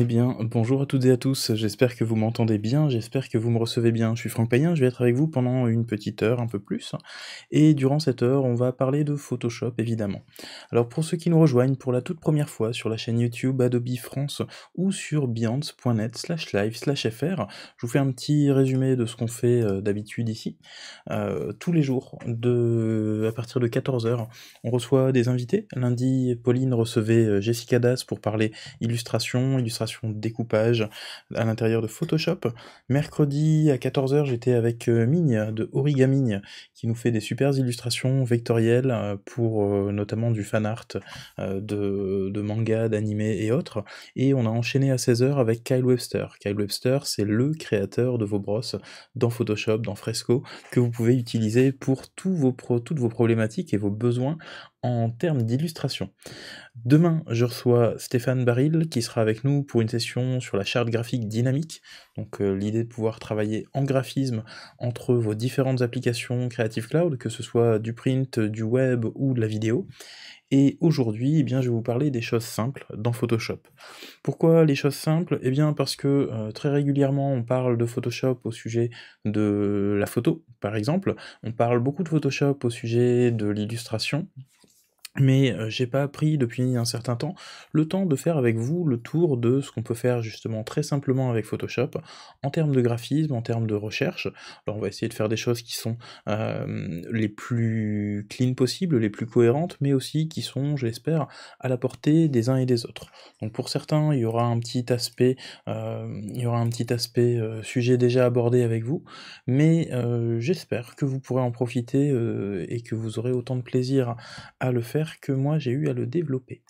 Eh bien, bonjour à toutes et à tous, j'espère que vous m'entendez bien, j'espère que vous me recevez bien. Je suis Franck Payen, je vais être avec vous pendant une petite heure, un peu plus, et durant cette heure, on va parler de Photoshop, évidemment. Alors pour ceux qui nous rejoignent pour la toute première fois sur la chaîne YouTube Adobe France ou sur beyond.net slash live slash fr, je vous fais un petit résumé de ce qu'on fait euh, d'habitude ici. Euh, tous les jours, de, à partir de 14h, on reçoit des invités. Lundi, Pauline recevait euh, Jessica Das pour parler illustration, illustration découpage à l'intérieur de Photoshop. Mercredi à 14h, j'étais avec euh, Migne de Origamine qui nous fait des super illustrations vectorielles euh, pour euh, notamment du fan art de, manga, d'animé et autres. Et on a enchaîné à 16h avec Kyle Webster. Kyle Webster, c'est le créateur de vos brosses dans Photoshop, dans Fresco, que vous pouvez utiliser pour tous vos toutes vos problématiques et vos besoins en termes d'illustration. Demain, je reçois Stéphane Baril qui sera avec nous pour une session sur la charte graphique dynamique. Donc euh, l'idée de pouvoir travailler en graphisme entre vos différentes applications Creative Cloud, que ce soit du print, du web ou de la vidéo. Et aujourd'hui, eh bien, je vais vous parler des choses simples dans Photoshop. Pourquoi les choses simples Eh bien, parce que euh, très régulièrement, on parle de Photoshop au sujet de la photo, par exemple. On parle beaucoup de Photoshop au sujet de l'illustration, mais euh, j'ai pas pris depuis un certain temps le temps de faire avec vous le tour de ce qu'on peut faire justement très simplement avec Photoshop en termes de graphisme, en termes de recherche. Alors on va essayer de faire des choses qui sont euh, les plus clean possibles, les plus cohérentes, mais aussi qui sont, j'espère, à la portée des uns et des autres. Donc pour certains, il y aura un petit aspect, euh, il y aura un petit aspect sujet déjà abordé avec vous, mais j'espère que vous pourrez en profiter et que vous aurez autant de plaisir à le faire que moi j'ai eu à le développer.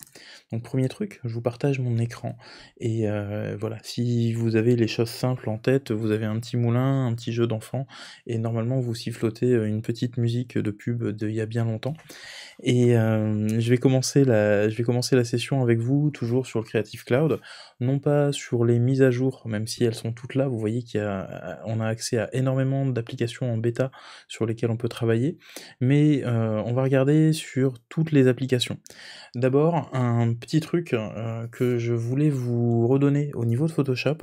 Donc premier truc, je vous partage mon écran. Et euh, voilà, si vous avez les choses simples en tête, vous avez un petit moulin, un petit jeu d'enfant, et normalement vous sifflotez euh, une petite musique de pub d'il y a bien longtemps. Et euh, je, vais commencer la, je vais commencer la session avec vous, toujours sur le Creative Cloud, non pas sur les mises à jour, même si elles sont toutes là, vous voyez qu'on a, a accès à énormément d'applications en bêta sur lesquelles on peut travailler, mais euh, on va regarder sur toutes les applications. D'abord, un petit truc euh, que je voulais vous redonner au niveau de Photoshop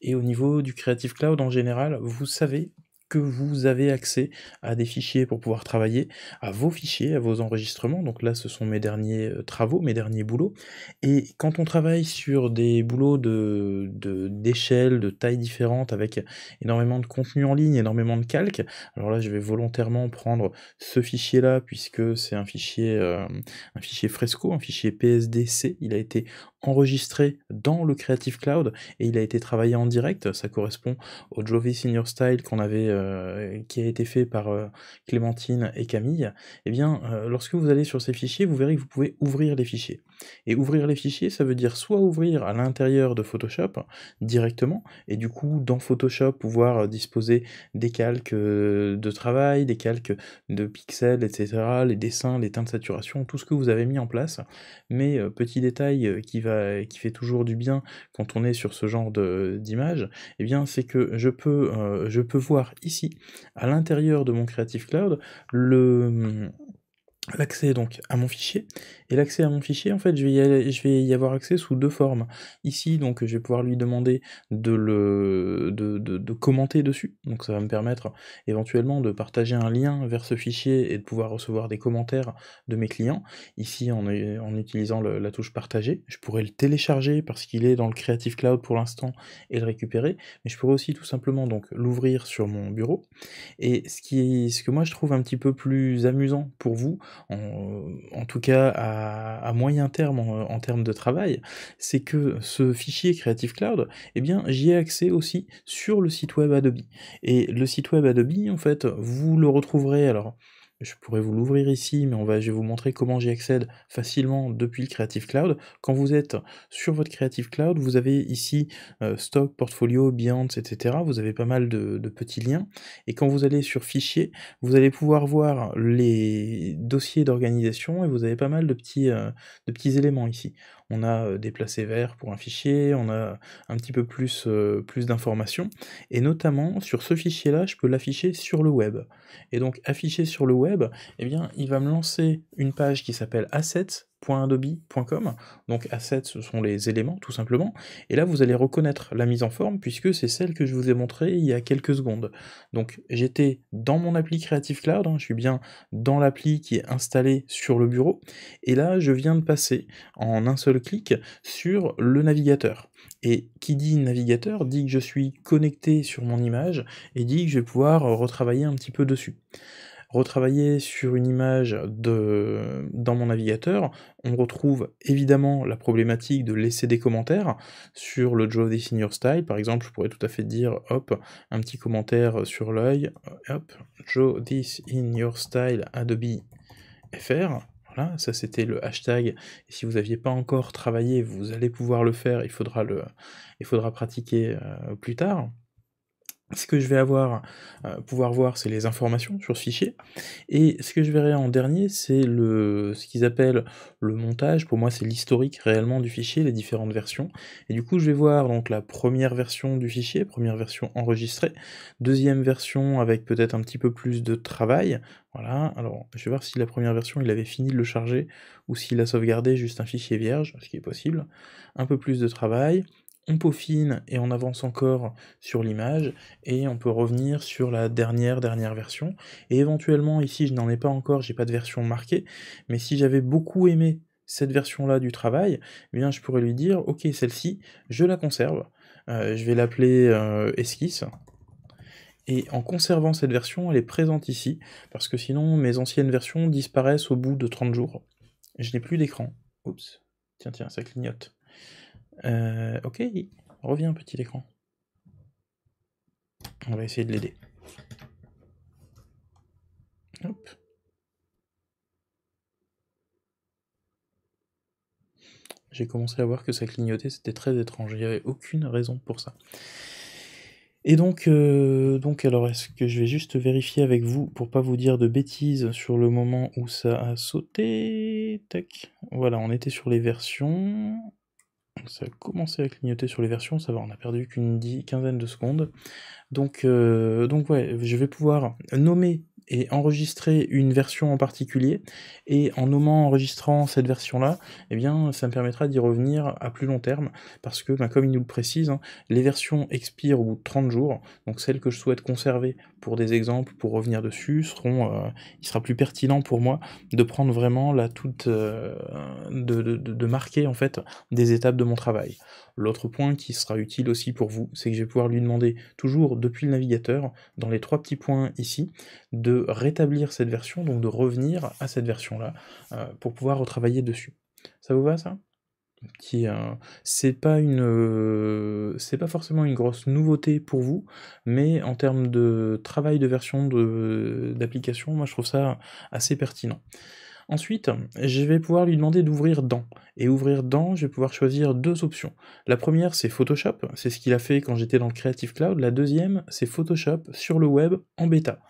et au niveau du Creative Cloud en général, vous savez vous avez accès à des fichiers pour pouvoir travailler, à vos fichiers, à vos enregistrements. Donc là, ce sont mes derniers euh, travaux, mes derniers boulots. Et quand on travaille sur des boulots de d'échelle, de, taille différente, avec énormément de contenu en ligne, énormément de calques, alors là, je vais volontairement prendre ce fichier-là puisque c'est un fichier euh, un fichier Fresco, un fichier PSDC. Il a été enregistré dans le Creative Cloud et il a été travaillé en direct. Ça correspond au Jovi Senior Style qu'on avait, euh, qui a été fait par euh, Clémentine et Camille. Eh bien, euh, lorsque vous allez sur ces fichiers, vous verrez que vous pouvez ouvrir les fichiers. Et ouvrir les fichiers, ça veut dire soit ouvrir à l'intérieur de Photoshop directement, et du coup dans Photoshop pouvoir euh, disposer des calques euh, de travail, des calques de pixels, etc., les dessins, les teintes de saturation, tout ce que vous avez mis en place. Mais euh, petit détail qui, va, qui fait toujours du bien quand on est sur ce genre d'image, et eh bien c'est que je peux, je peux voir ici, à l'intérieur de mon Creative Cloud, le l'accès donc à mon fichier et l'accès à mon fichier en fait je vais, y avoir accès sous deux formes ici donc je vais pouvoir lui demander de le de, commenter dessus donc ça va me permettre éventuellement de partager un lien vers ce fichier et de pouvoir recevoir des commentaires de mes clients ici en, utilisant la touche partager je pourrais le télécharger parce qu'il est dans le Creative Cloud pour l'instant et le récupérer mais je pourrais aussi tout simplement donc l'ouvrir sur mon bureau et ce qui est, ce que moi je trouve un petit peu plus amusant pour vous en, tout cas à, moyen terme en, en, termes de travail, c'est que ce fichier Creative Cloud, eh bien, j'y ai accès aussi sur le site web Adobe. Et le site web Adobe, en fait, vous le retrouverez alors je pourrais vous l'ouvrir ici, mais on va, je vais vous montrer comment j'y accède facilement depuis le Creative Cloud. Quand vous êtes sur votre Creative Cloud, vous avez ici euh, Stock, Portfolio, biens, etc. Vous avez pas mal de, petits liens. Et quand vous allez sur Fichier, vous allez pouvoir voir les dossiers d'organisation et vous avez pas mal de petits, euh, de petits éléments ici on a déplacé vers pour un fichier, on a un petit peu plus, plus d'informations. Et notamment, sur ce fichier-là, je peux l'afficher sur le web. Et donc, afficher sur le web, eh bien, il va me lancer une page qui s'appelle Assets, .adobe.com. Donc assets, ce sont les éléments tout simplement. Et là, vous allez reconnaître la mise en forme puisque c'est celle que je vous ai montrée il y a quelques secondes. Donc j'étais dans mon appli Creative Cloud, hein, je suis bien dans l'appli qui est installée sur le bureau. Et là, je viens de passer en un seul clic sur le navigateur. Et qui dit navigateur dit que je suis connecté sur mon image et dit que je vais pouvoir retravailler un petit peu dessus. Retravailler sur une image de, dans mon navigateur, on retrouve évidemment la problématique de laisser des commentaires sur le Draw This in Your Style. Par exemple, je pourrais tout à fait dire, hop, un petit commentaire sur l'œil, hop, Draw This in Your Style Adobe FR. Voilà, ça c'était le hashtag. si vous n'aviez pas encore travaillé, vous allez pouvoir le faire, il faudra, le, il faudra pratiquer euh, plus tard. Ce que je vais avoir, euh, pouvoir voir, c'est les informations sur ce fichier. Et ce que je verrai en dernier, c'est ce qu'ils appellent le montage. Pour moi, c'est l'historique réellement du fichier, les différentes versions. Et du coup, je vais voir donc la première version du fichier, première version enregistrée, deuxième version avec peut-être un petit peu plus de travail. Voilà. Alors, je vais voir si la première version, il avait fini de le charger ou s'il a sauvegardé juste un fichier vierge, ce qui est possible. Un peu plus de travail on peaufine et on avance encore sur l'image et on peut revenir sur la dernière dernière version et éventuellement ici je n'en ai pas encore j'ai pas de version marquée mais si j'avais beaucoup aimé cette version là du travail eh bien je pourrais lui dire ok celle-ci je la conserve euh, je vais l'appeler euh, esquisse et en conservant cette version elle est présente ici parce que sinon mes anciennes versions disparaissent au bout de 30 jours je n'ai plus d'écran oups tiens tiens ça clignote euh, ok, reviens petit écran. On va essayer de l'aider. J'ai commencé à voir que ça clignotait, c'était très étrange. Il n'y avait aucune raison pour ça. Et donc, euh, donc alors, est-ce que je vais juste vérifier avec vous pour pas vous dire de bêtises sur le moment où ça a sauté Tac. Voilà, on était sur les versions ça a commencé à clignoter sur les versions, ça va, on a perdu qu'une quinzaine de secondes. Euh, donc, ouais, je vais pouvoir nommer et enregistrer une version en particulier, et en nommant, enregistrant cette version-là, eh bien, ça me permettra d'y revenir à plus long terme, parce que, bah, comme il nous le précise, hein, les versions expirent au bout de 30 jours, donc celles que je souhaite conserver pour des exemples, pour revenir dessus, seront, euh, il sera plus pertinent pour moi de prendre vraiment la toute, euh, de, de, marquer en fait des étapes de mon travail. L'autre point qui sera utile aussi pour vous, c'est que je vais pouvoir lui demander toujours depuis le navigateur, dans les trois petits points ici, de rétablir cette version, donc de revenir à cette version là euh, pour pouvoir retravailler dessus. Ça vous va ça qui euh, c'est pas forcément une grosse nouveauté pour vous, mais en termes de travail de version d'application, moi je trouve ça assez pertinent. Ensuite, je vais pouvoir lui demander d'ouvrir dans. Et ouvrir dans, je vais pouvoir choisir deux options. La première, c'est Photoshop, c'est ce qu'il a fait quand j'étais dans le Creative Cloud. La deuxième, c'est Photoshop sur le web en bêta.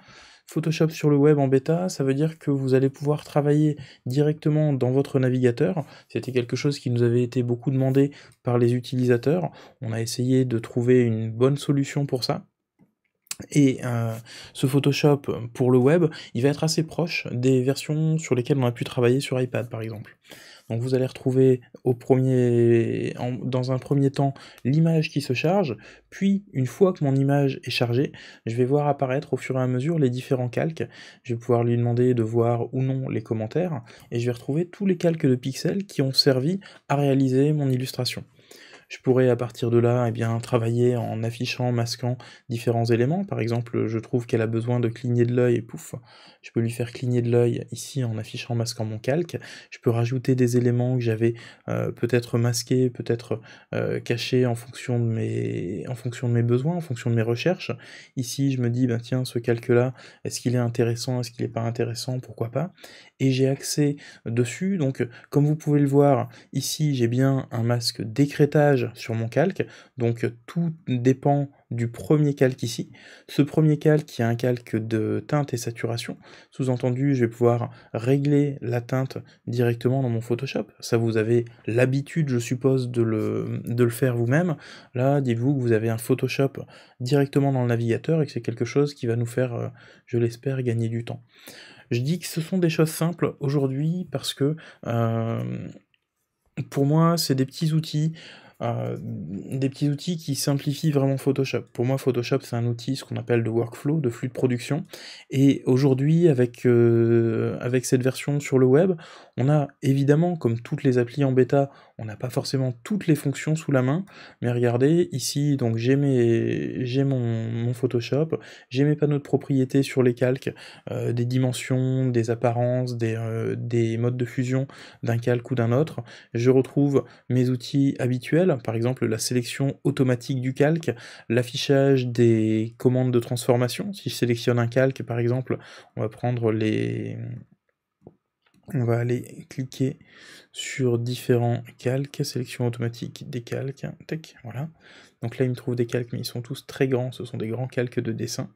Photoshop sur le web en bêta, ça veut dire que vous allez pouvoir travailler directement dans votre navigateur. C'était quelque chose qui nous avait été beaucoup demandé par les utilisateurs. On a essayé de trouver une bonne solution pour ça. Et euh, ce Photoshop pour le web, il va être assez proche des versions sur lesquelles on a pu travailler sur iPad par exemple. Donc vous allez retrouver au premier, dans un premier temps l'image qui se charge, puis une fois que mon image est chargée, je vais voir apparaître au fur et à mesure les différents calques. Je vais pouvoir lui demander de voir ou non les commentaires, et je vais retrouver tous les calques de pixels qui ont servi à réaliser mon illustration. Je pourrais à partir de là eh bien, travailler en affichant, masquant différents éléments. Par exemple, je trouve qu'elle a besoin de cligner de l'œil et pouf, je peux lui faire cligner de l'œil ici en affichant masque en mon calque, je peux rajouter des éléments que j'avais euh, peut-être masqués, peut-être euh, cachés en fonction, de mes, en fonction de mes besoins, en fonction de mes recherches. Ici, je me dis, ben tiens, ce calque-là, est-ce qu'il est intéressant, est-ce qu'il n'est pas intéressant, pourquoi pas Et j'ai accès dessus, donc comme vous pouvez le voir, ici j'ai bien un masque d'écrétage sur mon calque, donc tout dépend du premier calque ici. Ce premier calque qui est un calque de teinte et saturation. Sous-entendu, je vais pouvoir régler la teinte directement dans mon Photoshop. Ça, vous avez l'habitude, je suppose, de le, le faire vous-même. Là, dites-vous que vous avez un Photoshop directement dans le navigateur et que c'est quelque chose qui va nous faire, euh, je l'espère, gagner du temps. Je dis que ce sont des choses simples aujourd'hui parce que... Euh, pour moi, c'est des petits outils des petits outils qui simplifient vraiment Photoshop. Pour moi, Photoshop, c'est un outil, ce qu'on appelle de workflow, de flux de production. Et aujourd'hui, avec, euh, avec cette version sur le web, on a évidemment, comme toutes les applis en bêta, on n'a pas forcément toutes les fonctions sous la main, mais regardez, ici, donc j'ai mon, Photoshop, j'ai mes panneaux de propriété sur les calques, euh, des dimensions, des apparences, des, euh, des modes de fusion d'un calque ou d'un autre. Je retrouve mes outils habituels, par exemple la sélection automatique du calque, l'affichage des commandes de transformation. Si je sélectionne un calque, par exemple, on va prendre les on va aller cliquer sur différents calques, sélection automatique des calques, voilà. Donc là, il me trouve des calques, mais ils sont tous très grands, ce sont des grands calques de dessin.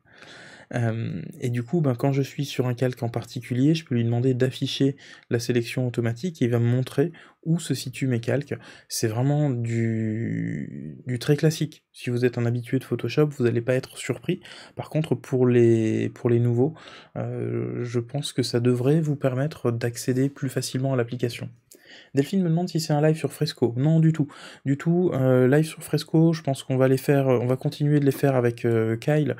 Euh, et du coup, ben, quand je suis sur un calque en particulier, je peux lui demander d'afficher la sélection automatique et il va me montrer où se situent mes calques. C'est vraiment du, très classique. Si vous êtes un habitué de Photoshop, vous n'allez pas être surpris. Par contre, pour les, nouveaux, euh, je pense que ça devrait vous permettre d'accéder plus facilement à l'application. Delphine me demande si c'est un live sur Fresco. Non, du tout. Du tout, euh, live sur Fresco, je pense qu'on va les faire, euh, on va continuer de les faire avec euh, Kyle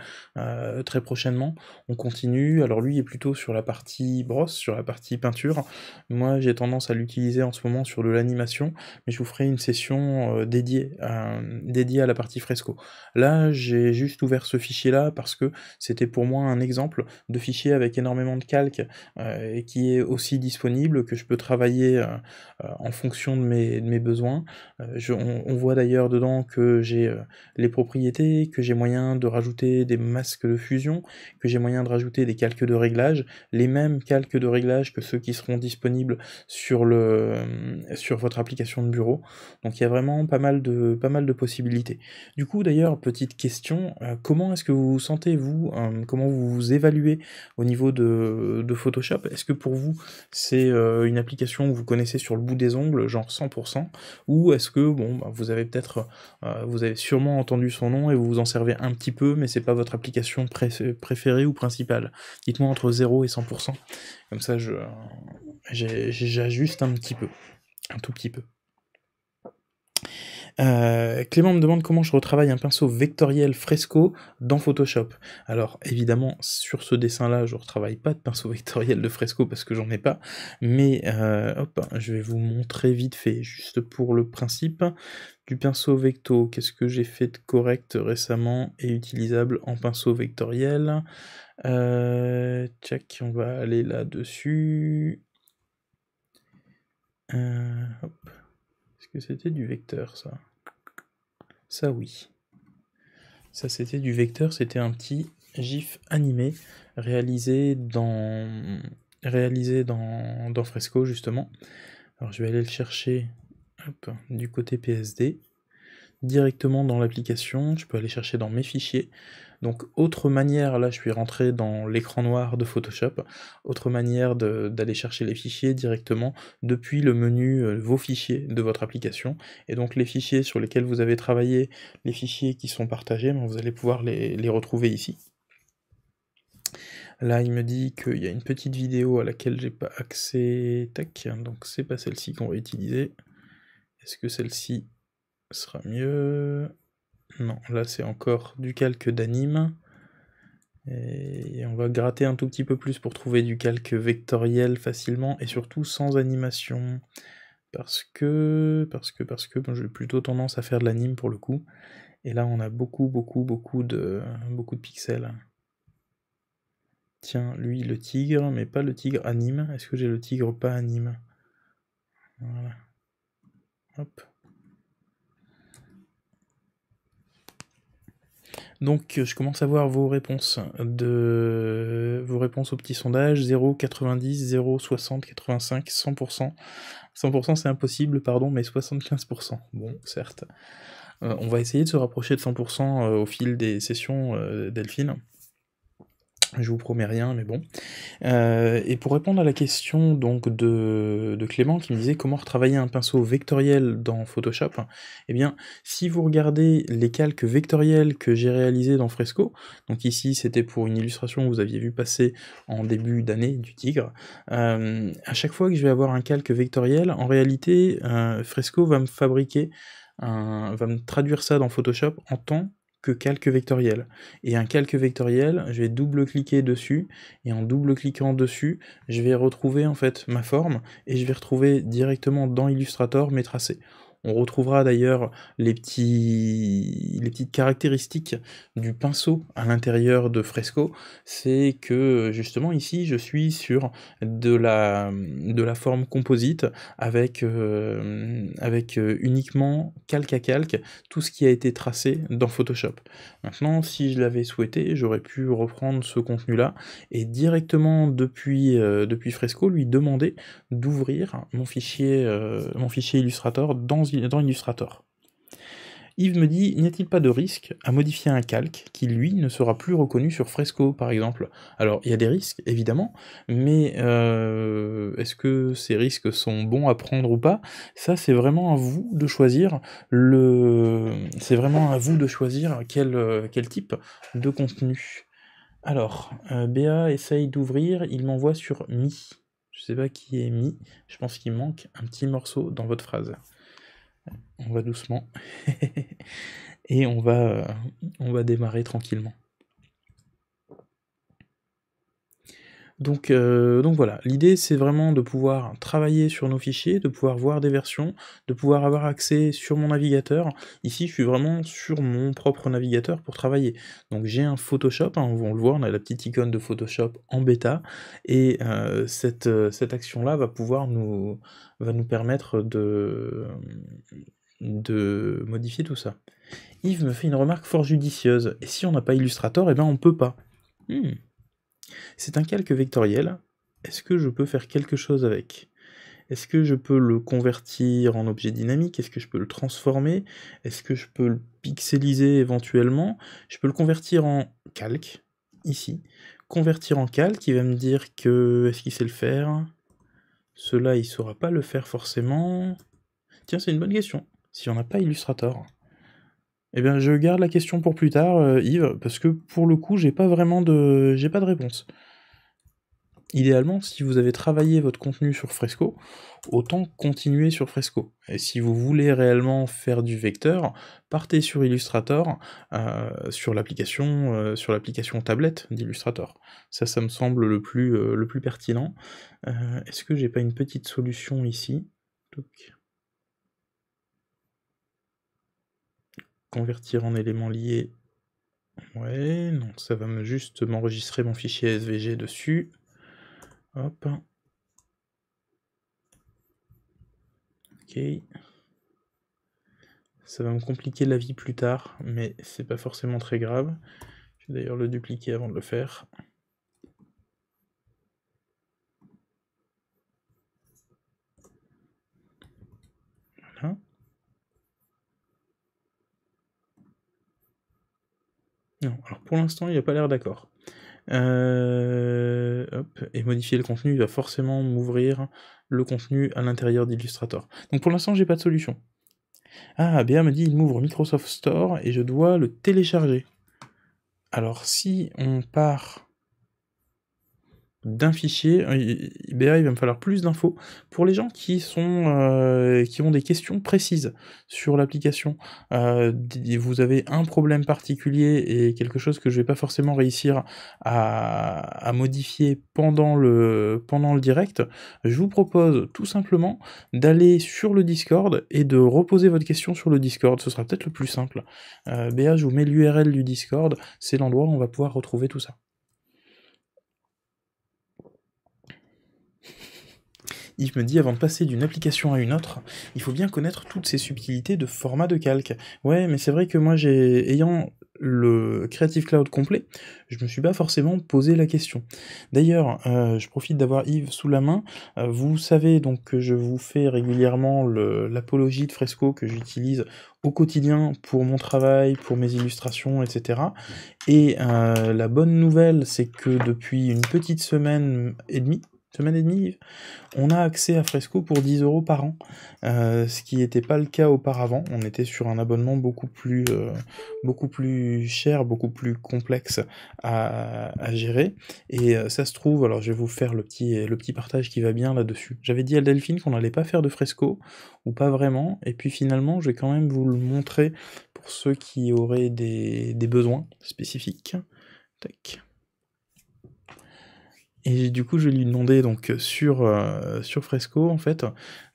très prochainement. On continue. Alors lui est plutôt sur la partie brosse, sur la partie peinture. Moi, j'ai tendance à l'utiliser en ce moment sur de l'animation, mais je vous ferai une session dédiée, à, dédiée à la partie Fresco. Là, j'ai juste ouvert ce fichier-là parce que c'était pour moi un exemple de fichier avec énormément de calques et qui est aussi disponible que je peux travailler euh, en fonction de mes, besoins. Euh, on, voit d'ailleurs dedans que j'ai euh, les propriétés, que j'ai moyen de rajouter des masques de fusion, que j'ai moyen de rajouter des calques de réglage, les mêmes calques de réglage que ceux qui seront disponibles sur, le, sur votre application de bureau. Donc il y a vraiment pas mal de, pas mal de possibilités. Du coup, d'ailleurs, petite question, comment est-ce que vous vous sentez, vous, comment vous vous évaluez au niveau de, de Photoshop Est-ce que pour vous, c'est une application que vous connaissez sur le bout des ongles, genre 100%, ou est-ce que bon, bah, vous avez peut-être, euh, vous avez sûrement entendu son nom et vous vous en servez un petit peu, mais c'est pas votre application préférée ou principale. Dites-moi entre 0 et 100%, comme ça je j'ajuste un petit peu, un tout petit peu. Euh, Clément me demande comment je retravaille un pinceau vectoriel fresco dans Photoshop. Alors évidemment sur ce dessin-là, je ne retravaille pas de pinceau vectoriel de fresco parce que j'en ai pas. Mais euh, hop, je vais vous montrer vite fait, juste pour le principe du pinceau vecto. Qu'est-ce que j'ai fait de correct récemment et utilisable en pinceau vectoriel euh, Check, on va aller là-dessus. Est-ce que c'était du vecteur ça ça oui. Ça c'était du vecteur, c'était un petit gif animé réalisé dans réalisé dans, dans Fresco justement. Alors je vais aller le chercher du côté PSD directement dans l'application. Je peux aller chercher dans mes fichiers. Donc autre manière, là je suis rentré dans l'écran noir de Photoshop, autre manière d'aller chercher les fichiers directement depuis le menu euh, vos fichiers de votre application. Et donc les fichiers sur lesquels vous avez travaillé, les fichiers qui sont partagés, ben, vous allez pouvoir les, retrouver ici. Là, il me dit qu'il y a une petite vidéo à laquelle j'ai pas accès. Tac, donc c'est pas celle-ci qu'on va utiliser. Est-ce que celle-ci sera mieux non, là c'est encore du calque d'anime. Et on va gratter un tout petit peu plus pour trouver du calque vectoriel facilement et surtout sans animation. Parce que, parce que, parce que, j'ai plutôt tendance à faire de l'anime pour le coup. Et là, on a beaucoup, beaucoup, beaucoup de, beaucoup de pixels. Tiens, lui, le tigre, mais pas le tigre anime. Est-ce que j'ai le tigre pas anime Voilà. Hop. Donc euh, je commence à voir vos réponses de vos réponses au petit sondage 0, 90, 0, 85, 100%. 100% c'est impossible, pardon, mais 75%. Bon, certes. Euh, on va essayer de se rapprocher de 100% euh, au fil des sessions Delphine. Je vous promets rien, mais bon. Euh, et pour répondre à la question donc de, de, Clément qui me disait comment retravailler un pinceau vectoriel dans Photoshop, eh bien, si vous regardez les calques vectoriels que j'ai réalisés dans Fresco, donc ici c'était pour une illustration que vous aviez vu passer en début d'année du tigre, euh, à chaque fois que je vais avoir un calque vectoriel, en réalité, euh, Fresco va me fabriquer va me traduire ça dans Photoshop en temps calque vectoriel. Et un calque vectoriel, je vais double-cliquer dessus, et en double-cliquant dessus, je vais retrouver en fait ma forme, et je vais retrouver directement dans Illustrator mes tracés. On retrouvera d'ailleurs les, petits, les petites caractéristiques du pinceau à l'intérieur de Fresco. C'est que justement ici, je suis sur de la, de la forme composite avec, euh, avec euh, uniquement calque à calque tout ce qui a été tracé dans Photoshop. Maintenant, si je l'avais souhaité, j'aurais pu reprendre ce contenu-là et directement depuis, euh, depuis Fresco lui demander d'ouvrir mon fichier, mon fichier Illustrator dans Illustrator dans Illustrator. Yves me dit N'y a-t-il pas de risque à modifier un calque qui, lui, ne sera plus reconnu sur Fresco, par exemple Alors, il y a des risques, évidemment, mais euh, est-ce que ces risques sont bons à prendre ou pas Ça, c'est vraiment à vous de choisir le. C'est vraiment à vous de choisir quel, euh, type de contenu. Alors, euh, Béa essaye d'ouvrir il m'envoie sur Mi. Je sais pas qui est Mi, je pense qu'il manque un petit morceau dans votre phrase on va doucement et on va, euh, on va démarrer tranquillement. Donc, euh, donc voilà, l'idée c'est vraiment de pouvoir travailler sur nos fichiers, de pouvoir voir des versions, de pouvoir avoir accès sur mon navigateur. Ici je suis vraiment sur mon propre navigateur pour travailler. Donc j'ai un Photoshop, on hein, on le voit, on a la petite icône de Photoshop en bêta, et euh, cette, cette action-là va pouvoir nous, va nous permettre de de modifier tout ça. Yves me fait une remarque fort judicieuse, et si on n'a pas Illustrator, eh ben on peut pas. Hmm. C'est un calque vectoriel, est-ce que je peux faire quelque chose avec Est-ce que je peux le convertir en objet dynamique Est-ce que je peux le transformer Est-ce que je peux le pixeliser éventuellement Je peux le convertir en calque, ici. Convertir en calque, il va me dire que... est-ce qu'il sait le faire Cela, il saura pas le faire forcément. Tiens, c'est une bonne question si on n'a pas Illustrator Eh bien, je garde la question pour plus tard, euh, Yves, parce que pour le coup, j'ai pas vraiment de, j'ai pas de réponse. Idéalement, si vous avez travaillé votre contenu sur Fresco, autant continuer sur Fresco. Et si vous voulez réellement faire du vecteur, partez sur Illustrator, euh, sur l'application, euh, sur l'application tablette d'Illustrator. Ça, ça me semble le plus, le plus pertinent. Est-ce que j'ai pas une petite solution ici Convertir en élément lié. Ouais, donc ça va me juste m'enregistrer mon fichier SVG dessus. Hop. Ok. Ça va me compliquer la vie plus tard, mais c'est pas forcément très grave. Je vais d'ailleurs le dupliquer avant de le faire. alors pour l'instant, il n'y a pas l'air d'accord. Euh, et modifier le contenu, il va forcément m'ouvrir le contenu à l'intérieur d'Illustrator. Donc pour l'instant, j'ai pas de solution. Ah, bien me dit il m'ouvre Microsoft Store et je dois le télécharger. Alors si on part d'un fichier. Euh, il va me falloir plus d'infos pour les gens qui sont euh, qui ont des questions précises sur l'application. Euh, vous avez un problème particulier et quelque chose que je vais pas forcément réussir à, à, modifier pendant le pendant le direct. Je vous propose tout simplement d'aller sur le Discord et de reposer votre question sur le Discord. Ce sera peut-être le plus simple. Euh, je vous mets l'URL du Discord. C'est l'endroit où on va pouvoir retrouver tout ça. Yves me dit, avant de passer d'une application à une autre, il faut bien connaître toutes ces subtilités de format de calque. Ouais, mais c'est vrai que moi, j'ai, ayant le Creative Cloud complet, je me suis pas forcément posé la question. D'ailleurs, euh, je profite d'avoir Yves sous la main. Euh, vous savez donc que je vous fais régulièrement l'apologie de Fresco que j'utilise au quotidien pour mon travail, pour mes illustrations, etc. Et euh, la bonne nouvelle, c'est que depuis une petite semaine et demie, semaine et demie, on a accès à Fresco pour 10 euros par an, euh, ce qui n'était pas le cas auparavant. On était sur un abonnement beaucoup plus, euh, beaucoup plus cher, beaucoup plus complexe à, gérer. Et euh, ça se trouve, alors je vais vous faire le petit, le petit partage qui va bien là-dessus. J'avais dit à Delphine qu'on n'allait pas faire de Fresco, ou pas vraiment, et puis finalement, je vais quand même vous le montrer pour ceux qui auraient des, besoins spécifiques. Et du coup, je lui demandais donc euh, sur, euh, sur Fresco, en fait,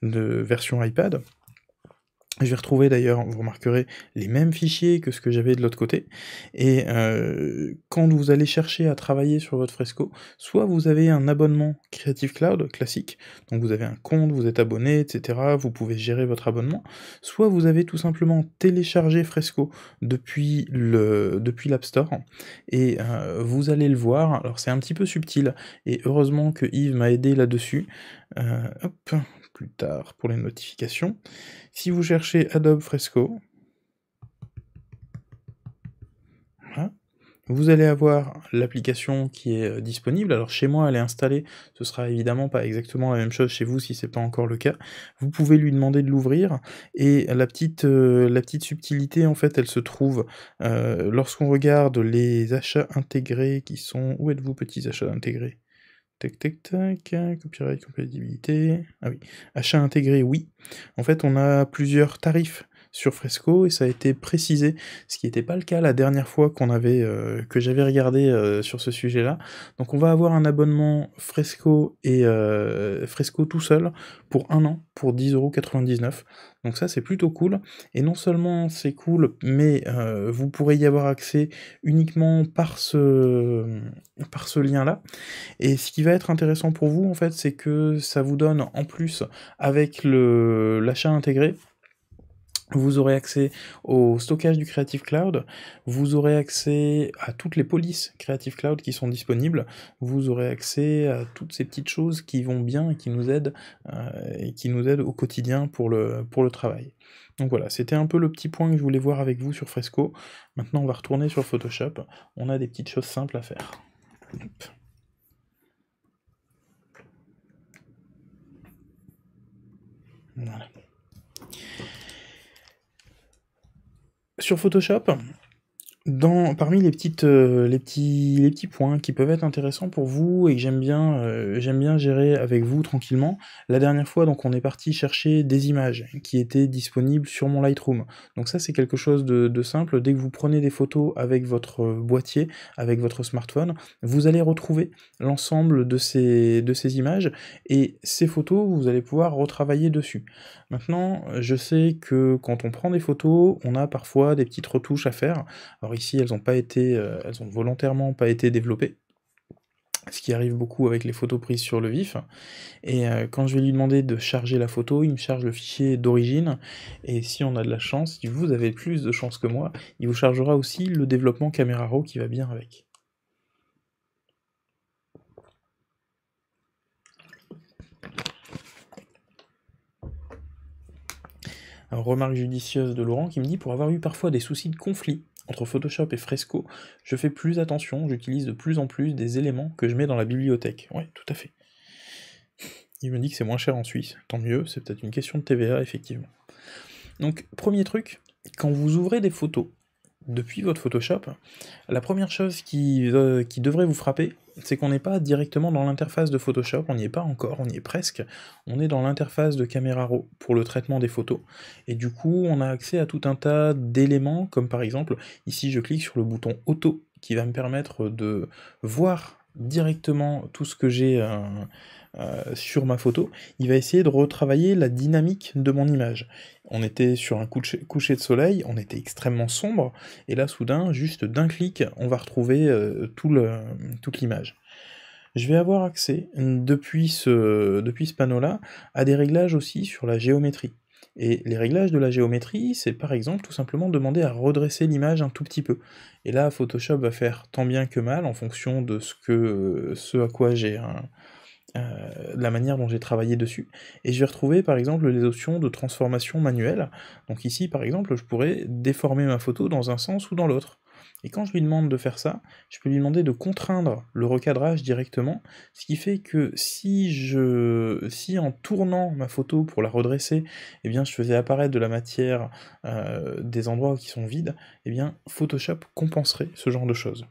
de version iPad, je vais retrouver d'ailleurs, vous remarquerez, les mêmes fichiers que ce que j'avais de l'autre côté. Et euh, quand vous allez chercher à travailler sur votre fresco, soit vous avez un abonnement Creative Cloud classique, donc vous avez un compte, vous êtes abonné, etc. Vous pouvez gérer votre abonnement, soit vous avez tout simplement téléchargé Fresco depuis le depuis l'App Store et euh, vous allez le voir. Alors c'est un petit peu subtil et heureusement que Yves m'a aidé là-dessus. Euh, hop, plus tard pour les notifications. Si vous cherchez Adobe Fresco, vous allez avoir l'application qui est euh, disponible. Alors chez moi, elle est installée. Ce sera évidemment pas exactement la même chose chez vous si c'est pas encore le cas. Vous pouvez lui demander de l'ouvrir et la petite, euh, la petite subtilité en fait, elle se trouve euh, lorsqu'on regarde les achats intégrés qui sont. Où êtes-vous petits achats intégrés Tac, tac, tac. Hein, copyright, compatibilité. Ah oui. Achat intégré, oui. En fait, on a plusieurs tarifs sur Fresco et ça a été précisé, ce qui n'était pas le cas la dernière fois qu'on avait, euh, que j'avais regardé euh, sur ce sujet-là. Donc on va avoir un abonnement Fresco et euh, Fresco tout seul pour un an pour 10,99€. Donc ça c'est plutôt cool. Et non seulement c'est cool, mais vous pourrez y avoir accès uniquement par ce, par ce lien-là. Et ce qui va être intéressant pour vous en fait, c'est que ça vous donne en plus avec l'achat intégré vous aurez accès au stockage du Creative Cloud, vous aurez accès à toutes les polices Creative Cloud qui sont disponibles, vous aurez accès à toutes ces petites choses qui vont bien et qui nous aident, euh, et qui nous aident au quotidien pour le, pour le travail. Donc voilà, c'était un peu le petit point que je voulais voir avec vous sur Fresco. Maintenant, on va retourner sur Photoshop. On a des petites choses simples à faire. sur Photoshop parmi les petites, euh, les petits, les petits points qui peuvent être intéressants pour vous et que j'aime bien, euh, bien gérer avec vous tranquillement. La dernière fois, donc, on est parti chercher des images qui étaient disponibles sur mon Lightroom. Donc ça, c'est quelque chose de, simple. Dès que vous prenez des photos avec votre euh, boîtier, avec votre smartphone, vous allez retrouver l'ensemble de ces, de ces images et ces photos, vous allez pouvoir retravailler dessus. Maintenant, je sais que quand on prend des photos, on a parfois des petites retouches à faire ici, elles n'ont pas été, euh, elles ont volontairement pas été développées, ce qui arrive beaucoup avec les photos prises sur le vif. Et euh, quand je vais lui demander de charger la photo, il me charge le fichier d'origine. Et si on a de la chance, si vous avez plus de chance que moi, il vous chargera aussi le développement caméra Raw qui va bien avec. remarque judicieuse de Laurent qui me dit pour avoir eu parfois des soucis de conflit entre Photoshop et Fresco, je fais plus attention, j'utilise de plus en plus des éléments que je mets dans la bibliothèque. Ouais, tout à fait. Il me dit que c'est moins cher en Suisse. Tant mieux, c'est peut-être une question de TVA, effectivement. Donc, premier truc, quand vous ouvrez des photos depuis votre Photoshop, la première chose qui, euh, qui devrait vous frapper, c'est qu'on n'est pas directement dans l'interface de Photoshop, on n'y est pas encore, on y est presque. On est dans l'interface de Camera Raw pour le traitement des photos. Et du coup, on a accès à tout un tas d'éléments, comme par exemple, ici je clique sur le bouton Auto, qui va me permettre de voir directement tout ce que j'ai... Euh, euh, sur ma photo, il va essayer de retravailler la dynamique de mon image. On était sur un coucher de soleil, on était extrêmement sombre, et là soudain, juste d'un clic, on va retrouver euh, toute l'image. Je vais avoir accès, depuis ce, depuis ce panneau-là, à des réglages aussi sur la géométrie. Et les réglages de la géométrie, c'est par exemple tout simplement demander à redresser l'image un tout petit peu. Et là, Photoshop va faire tant bien que mal en fonction de ce, que, ce à quoi j'ai euh, la manière dont j'ai travaillé dessus, et je vais retrouver par exemple les options de transformation manuelle. Donc ici par exemple, je pourrais déformer ma photo dans un sens ou dans l'autre. Et quand je lui demande de faire ça, je peux lui demander de contraindre le recadrage directement, ce qui fait que si je, si en tournant ma photo pour la redresser, eh bien je faisais apparaître de la matière euh, des endroits qui sont vides, eh bien Photoshop compenserait ce genre de choses.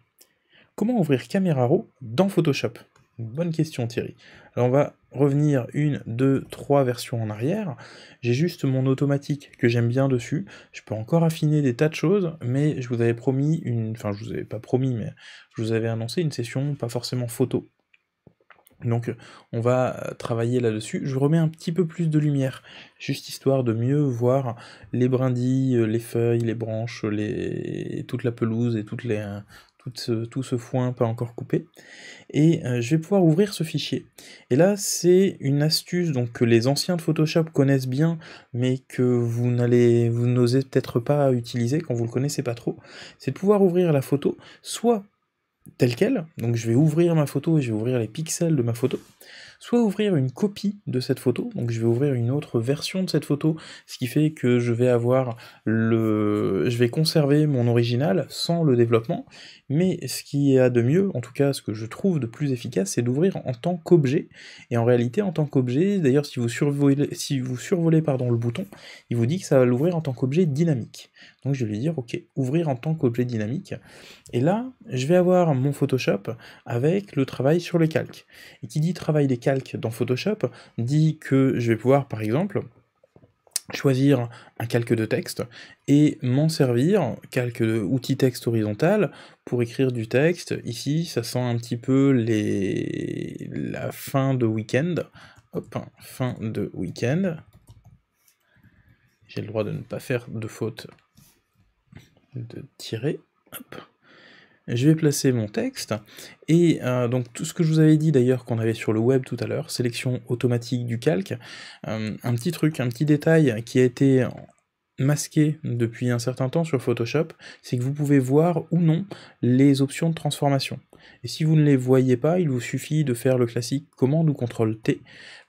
Comment ouvrir Camera Raw dans Photoshop Bonne question Thierry. Alors on va revenir une, deux, trois versions en arrière. J'ai juste mon automatique que j'aime bien dessus. Je peux encore affiner des tas de choses, mais je vous avais promis une. Enfin, je vous avais pas promis, mais je vous avais annoncé une session pas forcément photo. Donc on va travailler là-dessus. Je remets un petit peu plus de lumière, juste histoire de mieux voir les brindilles, les feuilles, les branches, les... toute la pelouse et toutes les tout ce, foin pas encore coupé. Et euh, je vais pouvoir ouvrir ce fichier. Et là, c'est une astuce donc, que les anciens de Photoshop connaissent bien, mais que vous vous n'osez peut-être pas utiliser quand vous ne le connaissez pas trop. C'est de pouvoir ouvrir la photo, soit telle quelle, donc je vais ouvrir ma photo et je vais ouvrir les pixels de ma photo, soit ouvrir une copie de cette photo, donc je vais ouvrir une autre version de cette photo, ce qui fait que je vais avoir le... je vais conserver mon original sans le développement, mais ce qui a de mieux, en tout cas ce que je trouve de plus efficace, c'est d'ouvrir en tant qu'objet, et en réalité en tant qu'objet, d'ailleurs si vous survolez, si vous survolez le bouton, il vous dit que ça va l'ouvrir en tant qu'objet dynamique. Donc je vais dire, OK, ouvrir en tant qu'objet dynamique. Et là, je vais avoir mon Photoshop avec le travail sur les calques. Et qui dit travail des calques dans Photoshop, dit que je vais pouvoir, par exemple, choisir un calque de texte et m'en servir, calque de outil texte horizontal, pour écrire du texte. Ici, ça sent un petit peu les... la fin de week-end. Hop, fin de week-end. J'ai le droit de ne pas faire de faute de tirer. Hop. Je vais placer mon texte, et euh, donc tout ce que je vous avais dit d'ailleurs qu'on avait sur le web tout à l'heure, sélection automatique du calque, euh, un petit truc, un petit détail qui a été masqué depuis un certain temps sur Photoshop, c'est que vous pouvez voir ou non les options de transformation. Et si vous ne les voyez pas, il vous suffit de faire le classique commande ou contrôle T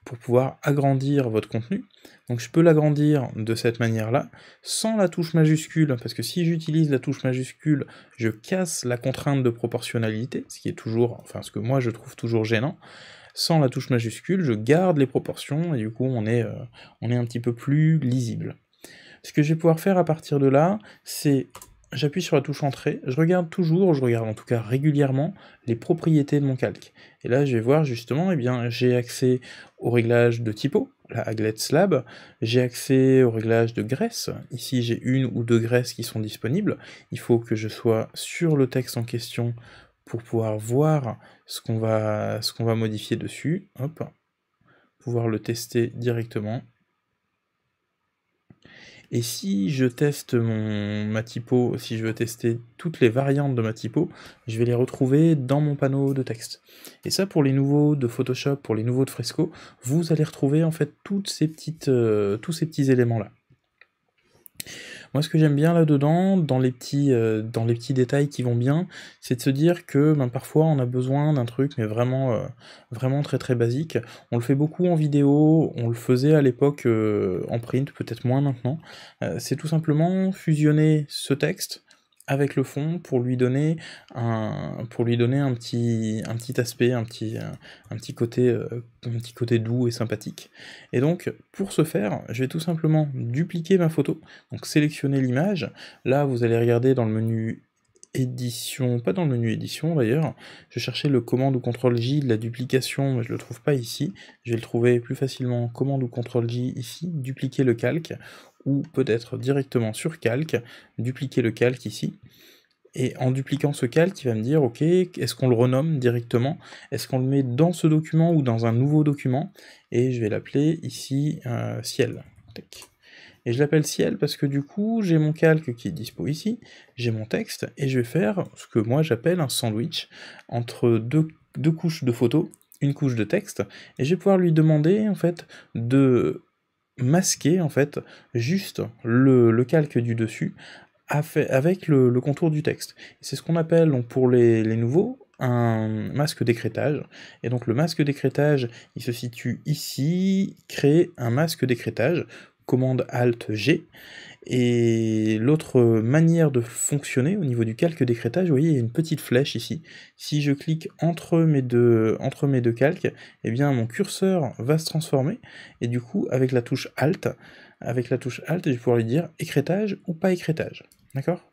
pour pouvoir agrandir votre contenu. Donc je peux l'agrandir de cette manière-là, sans la touche majuscule, parce que si j'utilise la touche majuscule, je casse la contrainte de proportionnalité, ce qui est toujours, enfin ce que moi je trouve toujours gênant. Sans la touche majuscule, je garde les proportions et du coup on est, euh, on est un petit peu plus lisible. Ce que je vais pouvoir faire à partir de là, c'est j'appuie sur la touche entrée, je regarde toujours, je regarde en tout cas régulièrement les propriétés de mon calque. Et là, je vais voir justement, eh bien, j'ai accès au réglage de typo, la Aglet Slab, j'ai accès au réglage de graisse. Ici, j'ai une ou deux graisses qui sont disponibles. Il faut que je sois sur le texte en question pour pouvoir voir ce qu'on va, va modifier dessus. Hop, pouvoir le tester directement. Et si je teste mon ma typo, si je veux tester toutes les variantes de ma typo, je vais les retrouver dans mon panneau de texte. Et ça, pour les nouveaux de Photoshop, pour les nouveaux de Fresco, vous allez retrouver en fait toutes ces petites, euh, tous ces petits éléments-là. Moi, ce que j'aime bien là-dedans, dans les petits, euh, dans les petits détails qui vont bien, c'est de se dire que ben, parfois on a besoin d'un truc, mais vraiment, euh, vraiment très très basique. On le fait beaucoup en vidéo, on le faisait à l'époque euh, en print, peut-être moins maintenant. c'est tout simplement fusionner ce texte avec le fond pour lui donner un, pour lui donner un, petit, un petit aspect, un petit, un, petit côté, euh, un petit côté doux et sympathique. Et donc, pour ce faire, je vais tout simplement dupliquer ma photo, donc sélectionner l'image. Là, vous allez regarder dans le menu édition, pas dans le menu édition d'ailleurs, je cherchais le commande ou contrôle J de la duplication, mais je le trouve pas ici, je vais le trouver plus facilement commande ou contrôle J ici, dupliquer le calque, ou peut-être directement sur calque, dupliquer le calque ici, et en dupliquant ce calque, il va me dire, ok, est-ce qu'on le renomme directement Est-ce qu'on le met dans ce document ou dans un nouveau document Et je vais l'appeler ici euh, ciel. Tech. Et je l'appelle ciel parce que du coup, j'ai mon calque qui est dispo ici, j'ai mon texte, et je vais faire ce que moi j'appelle un sandwich entre deux, couches de photos, une couche de texte, et je vais pouvoir lui demander en fait de masquer en fait juste le, calque du dessus avec le, contour du texte. C'est ce qu'on appelle donc, pour les, les nouveaux un masque d'écrétage. Et donc le masque d'écrétage, il se situe ici, créer un masque d'écrétage commande Alt-G. Et l'autre manière de fonctionner au niveau du calque d'écrétage, vous voyez, il y a une petite flèche ici. Si je clique entre mes deux, entre mes deux calques, et eh bien mon curseur va se transformer. Et du coup, avec la touche Alt, avec la touche Alt, je vais pouvoir lui dire écrétage ou pas écrétage. D'accord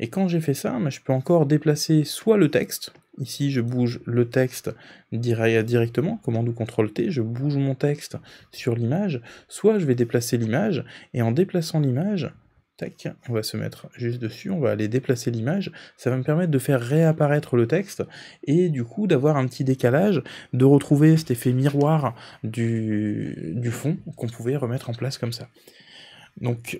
et quand j'ai fait ça, je peux encore déplacer soit le texte, ici je bouge le texte directement, commande ou ctrl T, je bouge mon texte sur l'image, soit je vais déplacer l'image, et en déplaçant l'image, Tac, on va se mettre juste dessus, on va aller déplacer l'image, ça va me permettre de faire réapparaître le texte, et du coup d'avoir un petit décalage, de retrouver cet effet miroir du, du fond qu'on pouvait remettre en place comme ça. Donc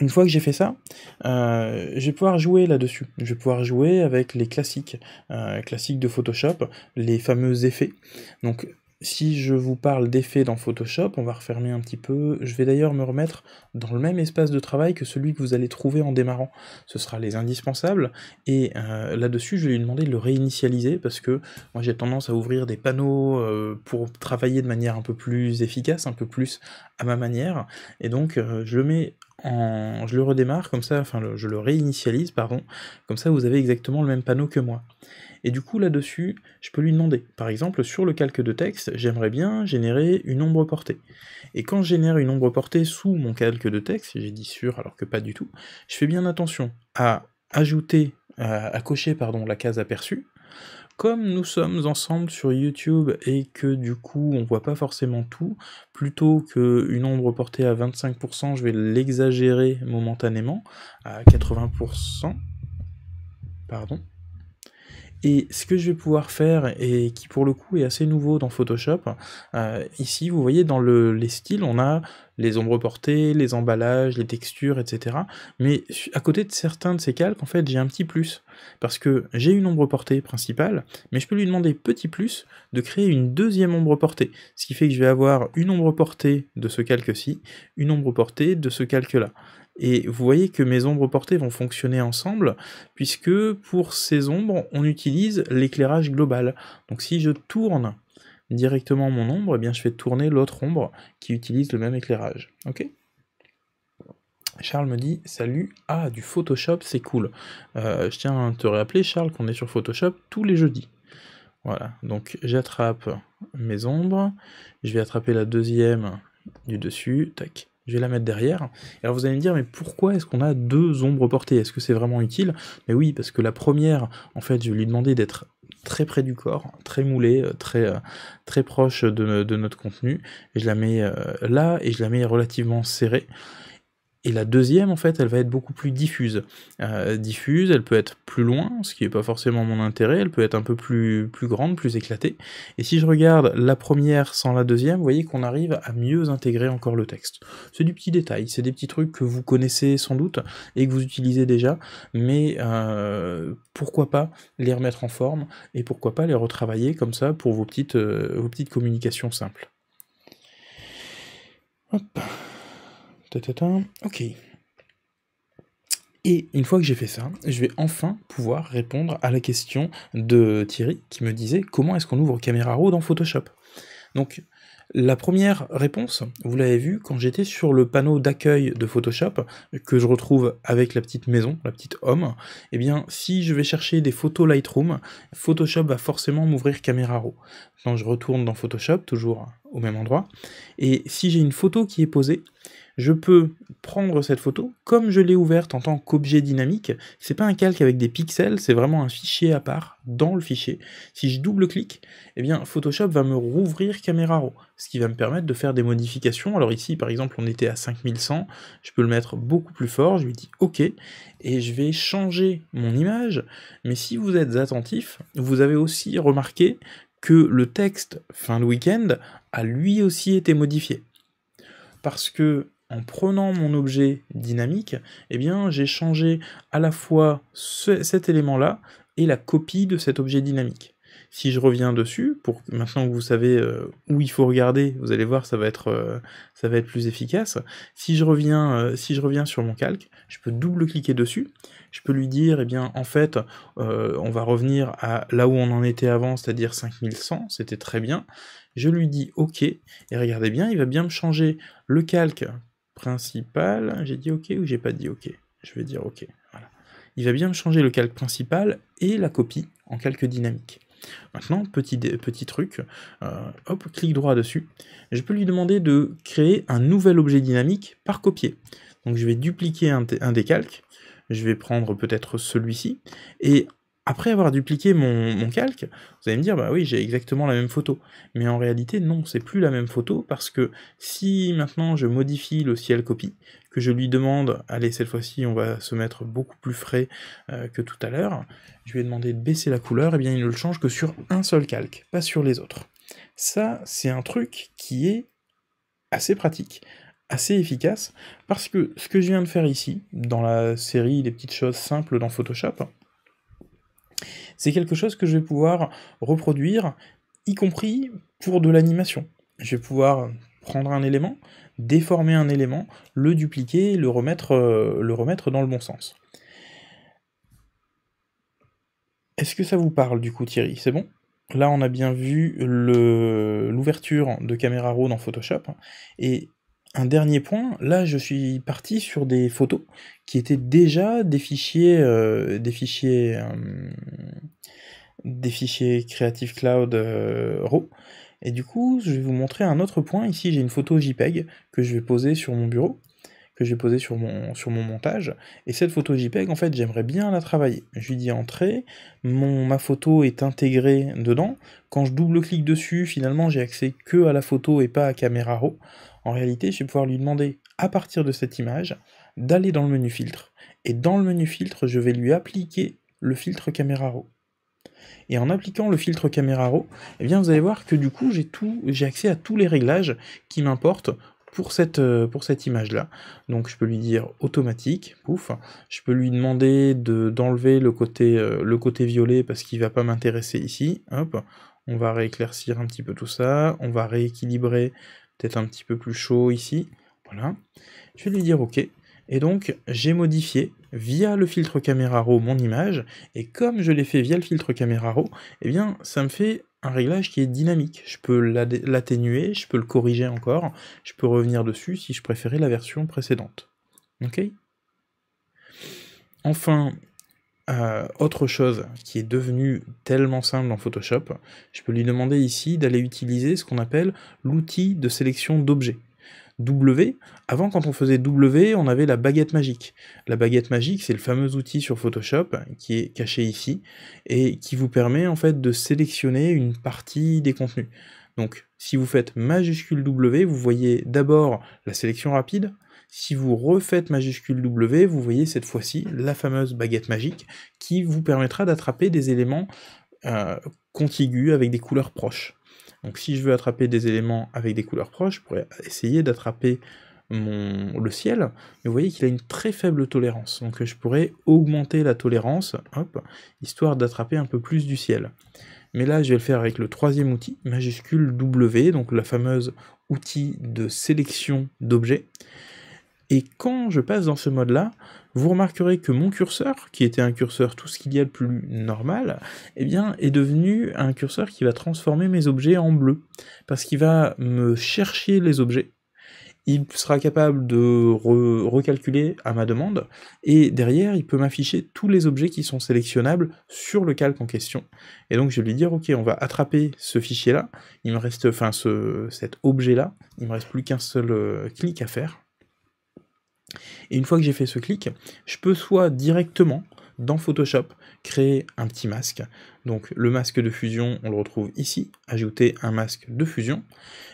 une fois que j'ai fait ça, euh, je vais pouvoir jouer là-dessus. Je vais pouvoir jouer avec les classiques, euh, classiques de Photoshop, les fameux effets. Donc, si je vous parle d'effets dans Photoshop, on va refermer un petit peu. Je vais d'ailleurs me remettre dans le même espace de travail que celui que vous allez trouver en démarrant. Ce sera les indispensables. Et euh, là-dessus, je vais lui demander de le réinitialiser parce que moi j'ai tendance à ouvrir des panneaux pour travailler de manière un peu plus efficace, un peu plus à ma manière. Et donc je le mets je le redémarre comme ça, enfin je le réinitialise, pardon, comme ça vous avez exactement le même panneau que moi. Et du coup là-dessus, je peux lui demander, par exemple sur le calque de texte, j'aimerais bien générer une ombre portée. Et quand je génère une ombre portée sous mon calque de texte, j'ai dit sûr alors que pas du tout, je fais bien attention à ajouter, à, cocher pardon, la case aperçue, comme nous sommes ensemble sur YouTube et que du coup on voit pas forcément tout, plutôt qu'une ombre portée à 25%, je vais l'exagérer momentanément à 80%. Pardon. Et ce que je vais pouvoir faire, et qui pour le coup est assez nouveau dans Photoshop, euh, ici vous voyez dans les styles, on a les ombres portées, les emballages, les textures, etc. Mais à côté de certains de ces calques, en fait, j'ai un petit plus. Parce que j'ai une ombre portée principale, mais je peux lui demander petit plus de créer une deuxième ombre portée. Ce qui fait que je vais avoir une ombre portée de ce calque-ci, une ombre portée de ce calque-là. Et vous voyez que mes ombres portées vont fonctionner ensemble, puisque pour ces ombres, on utilise l'éclairage global. Donc si je tourne directement mon ombre, eh bien je fais tourner l'autre ombre qui utilise le même éclairage. Ok Charles me dit salut, ah du Photoshop c'est cool. Euh, je tiens à te rappeler Charles qu'on est sur Photoshop tous les jeudis. Voilà, donc j'attrape mes ombres, je vais attraper la deuxième du dessus, tac, je vais la mettre derrière. alors vous allez me dire, mais pourquoi est-ce qu'on a deux ombres portées Est-ce que c'est vraiment utile Mais oui, parce que la première, en fait, je lui demandais d'être très près du corps, très moulé, euh, très, euh, très proche de, de, notre contenu. Et je la mets euh, là et je la mets relativement serrée. Et la deuxième, en fait, elle va être beaucoup plus diffuse. Euh, diffuse, elle peut être plus loin, ce qui n'est pas forcément mon intérêt, elle peut être un peu plus, plus grande, plus éclatée. Et si je regarde la première sans la deuxième, vous voyez qu'on arrive à mieux intégrer encore le texte. C'est du petit détail, c'est des petits trucs que vous connaissez sans doute et que vous utilisez déjà, mais euh, pourquoi pas les remettre en forme et pourquoi pas les retravailler comme ça pour vos petites, euh, vos petites communications simples. Hop. Ok. Et une fois que j'ai fait ça, je vais enfin pouvoir répondre à la question de Thierry qui me disait comment est-ce qu'on ouvre Camera Raw dans Photoshop. Donc la première réponse, vous l'avez vu quand j'étais sur le panneau d'accueil de Photoshop que je retrouve avec la petite maison, la petite homme, eh bien si je vais chercher des photos Lightroom, Photoshop va forcément m'ouvrir Camera Raw. Quand je retourne dans Photoshop, toujours au même endroit, et si j'ai une photo qui est posée, je peux prendre cette photo comme je l'ai ouverte en tant qu'objet dynamique. C'est pas un calque avec des pixels, c'est vraiment un fichier à part dans le fichier. Si je double-clique, eh bien Photoshop va me rouvrir Camera Raw, ce qui va me permettre de faire des modifications. Alors ici, par exemple, on était à 5100, je peux le mettre beaucoup plus fort, je lui dis OK, et je vais changer mon image. Mais si vous êtes attentif, vous avez aussi remarqué que le texte fin de week-end a lui aussi été modifié. Parce que en prenant mon objet dynamique, eh bien, j'ai changé à la fois cet élément-là et la copie de cet objet dynamique. Si je reviens dessus, pour maintenant que vous savez euh, où il faut regarder, vous allez voir, ça va être, euh, ça va être plus efficace. Si je, reviens, euh, si je reviens sur mon calque, je peux double-cliquer dessus. Je peux lui dire, eh bien, en fait, on va revenir à là où on en était avant, c'est-à-dire 5100, c'était très bien. Je lui dis OK, et regardez bien, il va bien me changer le calque principal. J'ai dit OK ou j'ai pas dit OK Je vais dire OK. Voilà. Il va bien me changer le calque principal et la copie en calque dynamique. Maintenant, petit, petit truc, euh, hop, clic droit dessus. Je peux lui demander de créer un nouvel objet dynamique par copier. Donc je vais dupliquer un, un des calques. Je vais prendre peut-être celui-ci. Et après avoir dupliqué mon, calque, vous allez me dire, bah oui, j'ai exactement la même photo. Mais en réalité, non, c'est plus la même photo parce que si maintenant je modifie le ciel copie, que je lui demande, allez, cette fois-ci, on va se mettre beaucoup plus frais euh, que tout à l'heure, je lui ai demandé de baisser la couleur, et eh bien il ne le change que sur un seul calque, pas sur les autres. Ça, c'est un truc qui est assez pratique assez efficace parce que ce que je viens de faire ici dans la série des petites choses simples dans Photoshop c'est quelque chose que je vais pouvoir reproduire, y compris pour de l'animation. Je vais pouvoir prendre un élément, déformer un élément, le dupliquer, le remettre, euh, le remettre dans le bon sens. Est-ce que ça vous parle du coup Thierry C'est bon Là on a bien vu l'ouverture de Camera Raw dans Photoshop, hein, et un dernier point, là je suis parti sur des photos qui étaient déjà des fichiers, euh, des fichiers, euh, des fichiers Creative Cloud euh, RAW. Et du coup, je vais vous montrer un autre point. Ici, j'ai une photo JPEG que je vais poser sur mon bureau, que j'ai vais sur mon, sur mon montage. Et cette photo JPEG, en fait, j'aimerais bien la travailler. Je lui dis entrer, mon, ma photo est intégrée dedans. Quand je double-clique dessus, finalement, j'ai accès que à la photo et pas à caméra RAW. En réalité, je vais pouvoir lui demander, à partir de cette image, d'aller dans le menu filtre. Et dans le menu filtre, je vais lui appliquer le filtre caméra raw. Et en appliquant le filtre caméra raw, eh bien vous allez voir que du coup, j'ai tout, j'ai accès à tous les réglages qui m'importent pour cette, euh, pour cette image-là. Donc je peux lui dire automatique, pouf, je peux lui demander d'enlever le, côté, euh, le côté violet parce qu'il ne va pas m'intéresser ici, on va rééclaircir un petit peu tout ça, on va rééquilibrer peut-être un petit peu plus chaud ici. Voilà. Je vais lui dire OK. Et donc, j'ai modifié via le filtre caméra raw mon image, et comme je l'ai fait via le filtre caméra raw, eh bien, ça me fait un réglage qui est dynamique. Je peux l'atténuer, je peux le corriger encore, je peux revenir dessus si je préférais la version précédente. Ok Enfin, autre chose qui est devenue tellement simple dans Photoshop, je peux lui demander ici d'aller utiliser ce qu'on appelle l'outil de sélection d'objets. W, avant quand on faisait W, on avait la baguette magique. La baguette magique, c'est le fameux outil sur Photoshop qui est caché ici et qui vous permet en fait de sélectionner une partie des contenus. Donc si vous faites majuscule W, vous voyez d'abord la sélection rapide, si vous refaites majuscule W, vous voyez cette fois-ci la fameuse baguette magique qui vous permettra d'attraper des éléments euh, contigus avec des couleurs proches. Donc si je veux attraper des éléments avec des couleurs proches, je pourrais essayer d'attraper le ciel, mais vous voyez qu'il a une très faible tolérance. Donc je pourrais augmenter la tolérance, histoire d'attraper un peu plus du ciel. Mais là, je vais le faire avec le troisième outil, majuscule W, donc la fameuse outil de sélection d'objets, et quand je passe dans ce mode-là, vous remarquerez que mon curseur, qui était un curseur tout ce qu'il y a de plus normal, eh bien, est devenu un curseur qui va transformer mes objets en bleu. Parce qu'il va me chercher les objets, il sera capable de recalculer à ma demande, et derrière, il peut m'afficher tous les objets qui sont sélectionnables sur le calque en question. Et donc, je vais lui dire, ok, on va attraper ce fichier-là, il me reste, enfin, ce, cet objet-là, il me reste plus qu'un seul euh, clic à faire. Et une fois que j'ai fait ce clic, je peux soit directement dans Photoshop créer un petit masque donc le masque de fusion, on le retrouve ici, ajouter un masque de fusion.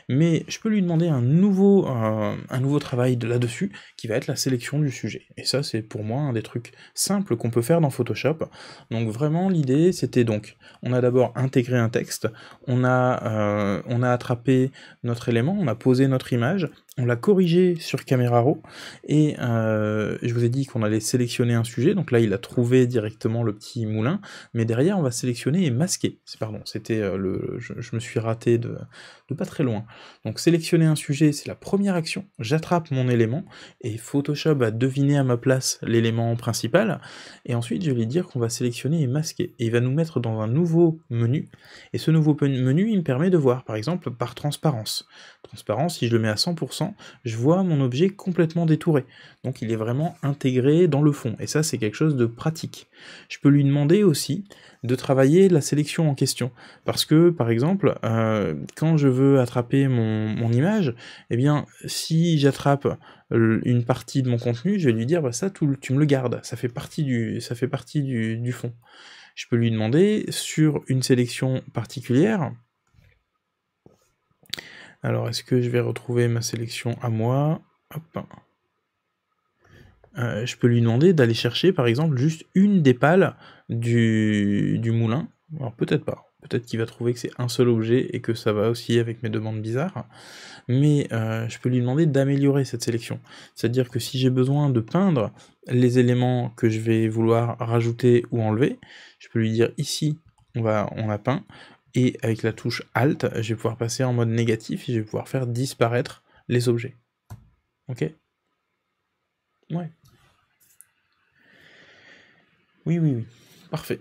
Mais je peux lui demander un nouveau, euh, un nouveau travail de là-dessus, qui va être la sélection du sujet. Et ça, c'est pour moi un des trucs simples qu'on peut faire dans Photoshop. Donc vraiment, l'idée, c'était donc, on a d'abord intégré un texte, on a, euh, on a attrapé notre élément, on a posé notre image, on l'a corrigé sur Camera Raw, et euh, je vous ai dit qu'on allait sélectionner un sujet, donc là, il a trouvé directement le petit moulin, mais derrière, on va sélectionner et masquer. C'est pardon, c'était euh, le, je, me suis raté de, pas très loin. Donc sélectionner un sujet, c'est la première action. J'attrape mon élément et Photoshop a deviné à ma place l'élément principal. Et ensuite, je vais dire qu'on va sélectionner et masquer. Et il va nous mettre dans un nouveau menu. Et ce nouveau menu, il me permet de voir, par exemple, par transparence. Transparence, si je le mets à 100%, je vois mon objet complètement détouré. Donc il est vraiment intégré dans le fond. Et ça, c'est quelque chose de pratique. Je peux lui demander aussi de travailler la sélection en question. Parce que, par exemple, euh, quand je veux attraper mon, image, eh bien, si j'attrape euh, une partie de mon contenu, je vais lui dire, bah, ça, tu me le gardes, ça fait partie du, ça fait partie du, du fond. Je peux lui demander, sur une sélection particulière, alors, est-ce que je vais retrouver ma sélection à moi Hop. Euh, je peux lui demander d'aller chercher par exemple juste une des pales du, moulin. Alors peut-être pas, peut-être qu'il va trouver que c'est un seul objet et que ça va aussi avec mes demandes bizarres, mais euh, je peux lui demander d'améliorer cette sélection. C'est-à-dire que si j'ai besoin de peindre les éléments que je vais vouloir rajouter ou enlever, je peux lui dire ici on, va, on a peint, et avec la touche Alt, je vais pouvoir passer en mode négatif et je vais pouvoir faire disparaître les objets. Ok Ouais. Oui, oui, oui. Parfait.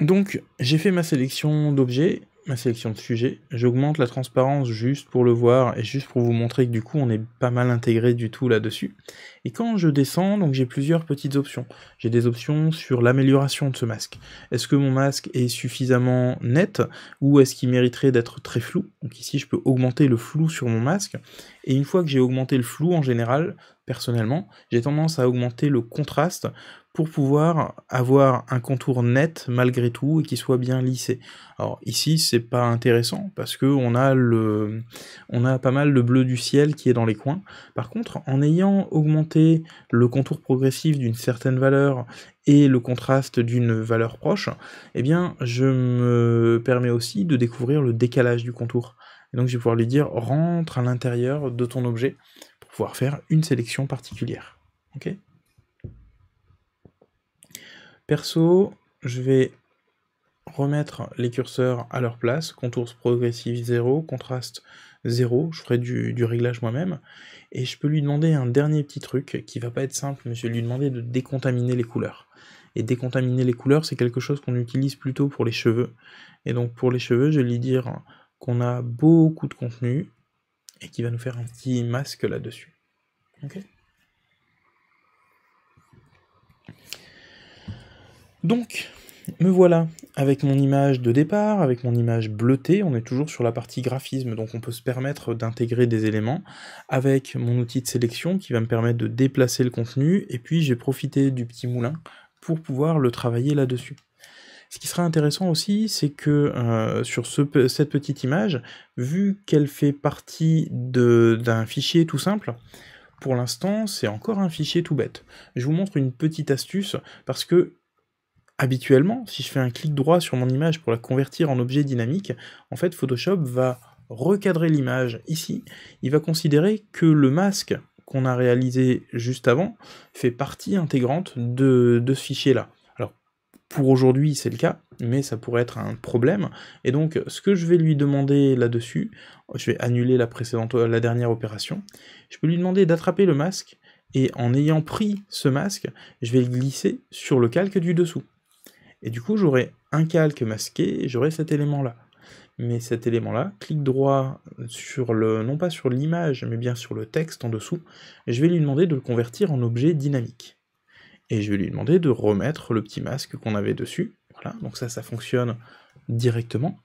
Donc, j'ai fait ma sélection d'objets, ma sélection de sujets. J'augmente la transparence juste pour le voir et juste pour vous montrer que du coup, on est pas mal intégré du tout là-dessus. Et quand je descends, donc j'ai plusieurs petites options. J'ai des options sur l'amélioration de ce masque. Est-ce que mon masque est suffisamment net ou est-ce qu'il mériterait d'être très flou Donc ici, je peux augmenter le flou sur mon masque. Et une fois que j'ai augmenté le flou, en général, personnellement, j'ai tendance à augmenter le contraste pour pouvoir avoir un contour net malgré tout et qui soit bien lissé. Alors ici c'est pas intéressant parce que on a le on a pas mal le bleu du ciel qui est dans les coins. Par contre en ayant augmenté le contour progressif d'une certaine valeur et le contraste d'une valeur proche, eh bien, je me permets aussi de découvrir le décalage du contour. donc, je vais pouvoir lui dire rentre à l'intérieur de ton objet pour pouvoir faire une sélection particulière. Ok Perso, je vais remettre les curseurs à leur place, contour progressif 0, contraste 0, je ferai du réglage moi-même, et je peux lui demander un dernier petit truc qui va pas être simple, mais je vais lui demander de décontaminer les couleurs. Et décontaminer les couleurs, c'est quelque chose qu'on utilise plutôt pour les cheveux. Et donc pour les cheveux, je vais lui dire qu'on a beaucoup de contenu et qu'il va nous faire un petit masque là-dessus. Ok Donc, me voilà avec mon image de départ, avec mon image bleutée, on est toujours sur la partie graphisme, donc on peut se permettre d'intégrer des éléments, avec mon outil de sélection qui va me permettre de déplacer le contenu, et puis j'ai profité du petit moulin pour pouvoir le travailler là-dessus. Ce qui sera intéressant aussi, c'est que euh, sur cette petite image, vu qu'elle fait partie d'un fichier tout simple, pour l'instant, c'est encore un fichier tout bête. Je vous montre une petite astuce parce que habituellement, si je fais un clic droit sur mon image pour la convertir en objet dynamique, en fait Photoshop va recadrer l'image ici. Il va considérer que le masque qu'on a réalisé juste avant fait partie intégrante de, ce fichier-là. Alors, pour aujourd'hui, c'est le cas, mais ça pourrait être un problème. Et donc, ce que je vais lui demander là-dessus, je vais annuler la, précédente, euh, la dernière opération, je peux lui demander d'attraper le masque, et en ayant pris ce masque, je vais le glisser sur le calque du dessous. Et du coup, j'aurai un calque masqué j'aurai cet élément-là. Mais cet élément-là, clic droit sur le, non pas sur l'image, mais bien sur le texte en dessous, je vais lui demander de le convertir en objet dynamique. Et je vais lui demander de remettre le petit masque qu'on avait dessus. Voilà, donc ça, ça fonctionne directement.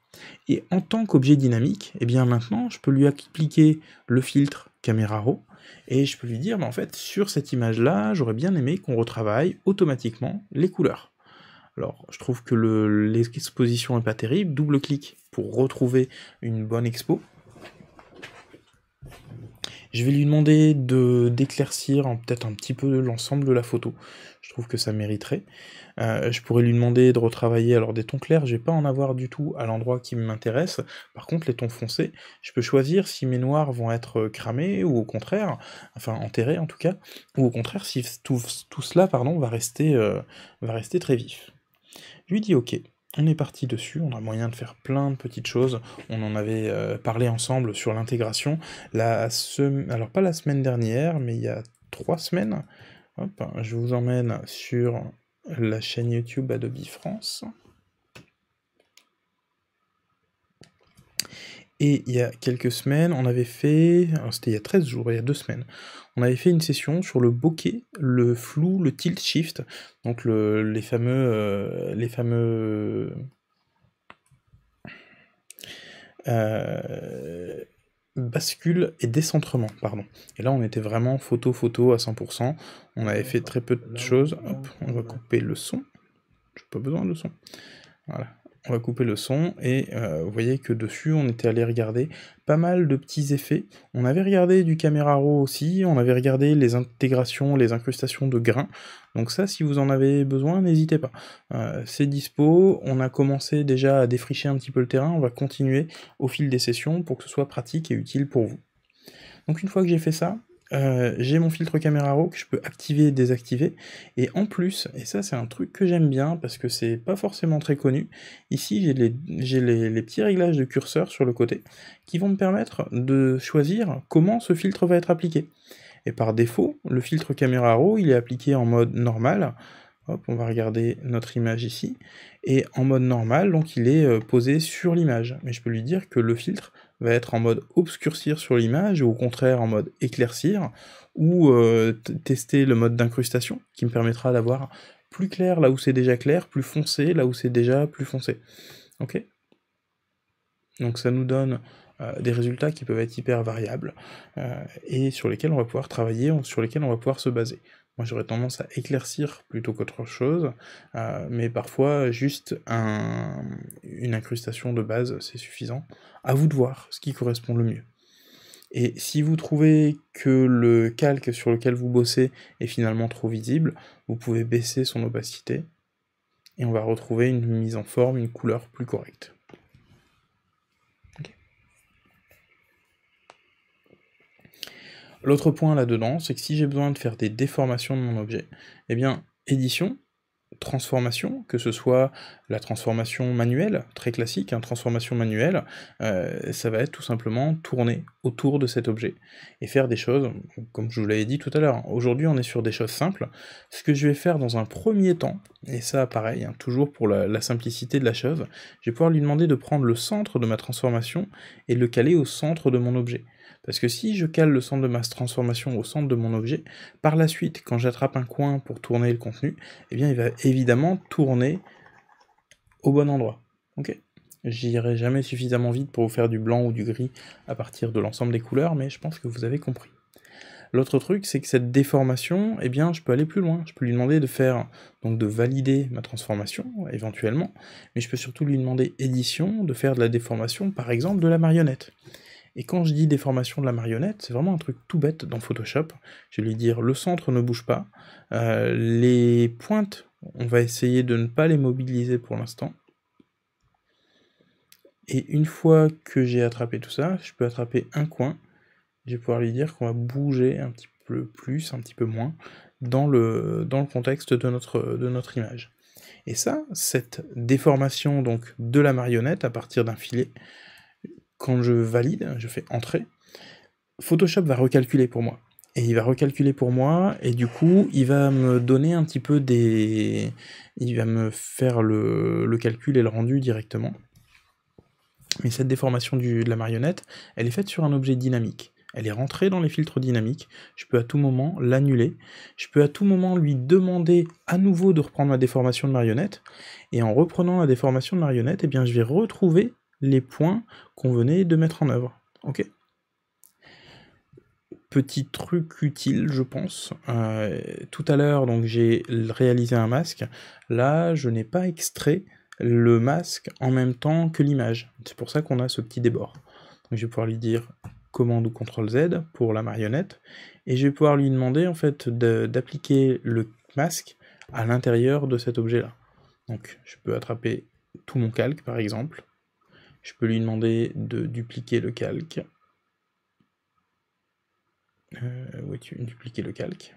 Et en tant qu'objet dynamique, eh bien maintenant, je peux lui appliquer le filtre caméra raw, et je peux lui dire, en fait, sur cette image-là, j'aurais bien aimé qu'on retravaille automatiquement les couleurs. Alors, je trouve que l'exposition n'est pas terrible. Double clic pour retrouver une bonne expo. Je vais lui demander de d'éclaircir peut-être un petit peu l'ensemble de la photo. Je trouve que ça mériterait. Euh, je pourrais lui demander de retravailler alors des tons clairs. Je vais pas en avoir du tout à l'endroit qui m'intéresse. Par contre, les tons foncés, je peux choisir si mes noirs vont être cramés ou au contraire, enfin enterrés en tout cas, ou au contraire si tout, tout cela pardon va rester euh, va rester très vif lui dit « ok, on est parti dessus, on a moyen de faire plein de petites choses. On en avait euh, parlé ensemble sur l'intégration. La Alors pas la semaine dernière, mais il y a trois semaines. Hop, je vous emmène sur la chaîne YouTube Adobe France. Et il y a quelques semaines, on avait fait, c'était il y a 13 jours, il y a deux semaines, on avait fait une session sur le bokeh, le flou, le tilt shift, donc les fameux, euh, les fameux euh, bascule et décentrement, pardon. Et là, on était vraiment photo-photo à 100%. On avait fait très peu de choses. Hop, on va couper le son. J'ai pas besoin de son. Voilà, on va couper le son, et euh, vous voyez que dessus, on était allé regarder pas mal de petits effets. On avait regardé du caméra Raw aussi, on avait regardé les intégrations, les incrustations de grains. Donc ça, si vous en avez besoin, n'hésitez pas. Euh, c'est dispo, on a commencé déjà à défricher un petit peu le terrain, on va continuer au fil des sessions pour que ce soit pratique et utile pour vous. Donc une fois que j'ai fait ça, euh, j'ai mon filtre caméra RAW que je peux activer et désactiver. Et en plus, et ça c'est un truc que j'aime bien parce que c'est pas forcément très connu, ici j'ai les, les, petits réglages de curseur sur le côté qui vont me permettre de choisir comment ce filtre va être appliqué. Et par défaut, le filtre caméra RAW il est appliqué en mode normal. Hop, on va regarder notre image ici. Et en mode normal, donc il est euh, posé sur l'image. Mais je peux lui dire que le filtre va être en mode obscurcir sur l'image ou au contraire en mode éclaircir ou euh, tester le mode d'incrustation qui me permettra d'avoir plus clair là où c'est déjà clair, plus foncé là où c'est déjà plus foncé. Ok Donc ça nous donne euh, des résultats qui peuvent être hyper variables euh, et sur lesquels on va pouvoir travailler, sur lesquels on va pouvoir se baser. Moi, j'aurais tendance à éclaircir plutôt qu'autre chose, euh, mais parfois, juste une incrustation de base, c'est suffisant. À vous de voir ce qui correspond le mieux. Et si vous trouvez que le calque sur lequel vous bossez est finalement trop visible, vous pouvez baisser son opacité, et on va retrouver une mise en forme, une couleur plus correcte. L'autre point là-dedans, c'est que si j'ai besoin de faire des déformations de mon objet, eh bien, édition, transformation, que ce soit la transformation manuelle, très classique, hein, transformation manuelle, euh, ça va être tout simplement tourner autour de cet objet et faire des choses, comme je vous l'avais dit tout à l'heure, aujourd'hui on est sur des choses simples, ce que je vais faire dans un premier temps, et ça pareil, hein, toujours pour la, simplicité de la chose, je vais pouvoir lui demander de prendre le centre de ma transformation et le caler au centre de mon objet. Parce que si je cale le centre de masse transformation au centre de mon objet, par la suite, quand j'attrape un coin pour tourner le contenu, eh bien, il va évidemment tourner au bon endroit. Ok J'irai jamais suffisamment vite pour vous faire du blanc ou du gris à partir de l'ensemble des couleurs, mais je pense que vous avez compris. L'autre truc, c'est que cette déformation, eh bien, je peux aller plus loin. Je peux lui demander de faire, donc de valider ma transformation, éventuellement, mais je peux surtout lui demander édition, de faire de la déformation, par exemple, de la marionnette. Et quand je dis déformation de la marionnette, c'est vraiment un truc tout bête dans Photoshop. Je vais lui dire le centre ne bouge pas. Euh, les pointes, on va essayer de ne pas les mobiliser pour l'instant. Et une fois que j'ai attrapé tout ça, je peux attraper un coin. Je vais pouvoir lui dire qu'on va bouger un petit peu plus, un petit peu moins, dans le, dans le contexte de notre, de notre image. Et ça, cette déformation donc de la marionnette à partir d'un filet, quand je valide, je fais entrer, Photoshop va recalculer pour moi. Et il va recalculer pour moi, et du coup, il va me donner un petit peu des... Il va me faire le, le calcul et le rendu directement. Mais cette déformation de la marionnette, elle est faite sur un objet dynamique. Elle est rentrée dans les filtres dynamiques. Je peux à tout moment l'annuler. Je peux à tout moment lui demander à nouveau de reprendre ma déformation de marionnette. Et en reprenant la déformation de marionnette, eh bien, je vais retrouver les points qu'on venait de mettre en œuvre. Ok Petit truc utile, je pense. Euh, tout à l'heure, donc j'ai réalisé un masque. Là, je n'ai pas extrait le masque en même temps que l'image. C'est pour ça qu'on a ce petit débord. je vais pouvoir lui dire commande ou CTRL Z pour la marionnette, et je vais pouvoir lui demander en fait d'appliquer le masque à l'intérieur de cet objet-là. Donc je peux attraper tout mon calque par exemple, je peux lui demander de dupliquer le calque. Euh, tu Dupliquer le calque,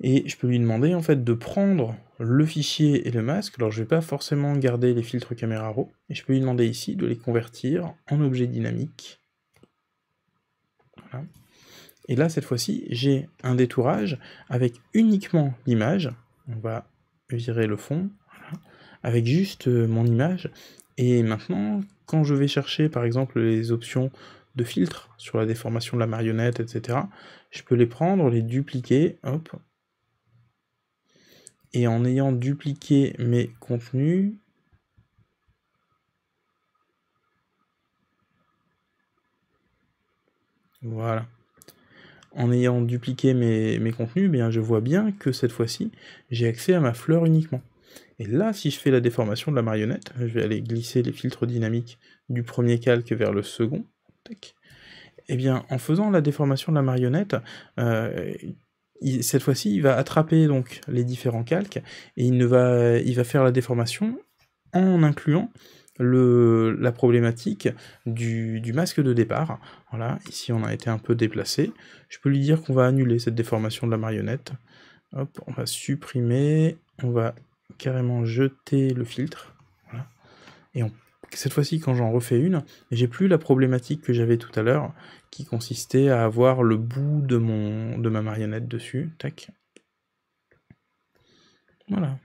Et je peux lui demander en fait de prendre le fichier et le masque. Alors je ne vais pas forcément garder les filtres caméra raw. Et je peux lui demander ici de les convertir en objet dynamique. Et là, cette fois-ci, j'ai un détourage avec uniquement l'image. On va virer le fond. Avec juste euh, mon image et maintenant, quand je vais chercher par exemple les options de filtre sur la déformation de la marionnette, etc., je peux les prendre, les dupliquer, hop, et en ayant dupliqué mes contenus, voilà, en ayant dupliqué mes, mes contenus, eh bien, je vois bien que cette fois-ci, j'ai accès à ma fleur uniquement. Et là, si je fais la déformation de la marionnette, je vais aller glisser les filtres dynamiques du premier calque vers le second. Et eh bien, en faisant la déformation de la marionnette, euh, cette fois-ci, il va attraper donc les différents calques et il, ne va, il va faire la déformation en incluant le, la problématique du, du, masque de départ. Voilà, ici on a été un peu déplacé. Je peux lui dire qu'on va annuler cette déformation de la marionnette. Hop, on va supprimer, on va carrément jeter le filtre. Et cette fois-ci, quand j'en refais une, j'ai plus la problématique que j'avais tout à l'heure, qui consistait à avoir le bout de, mon, de ma marionnette dessus. Tac. Voilà.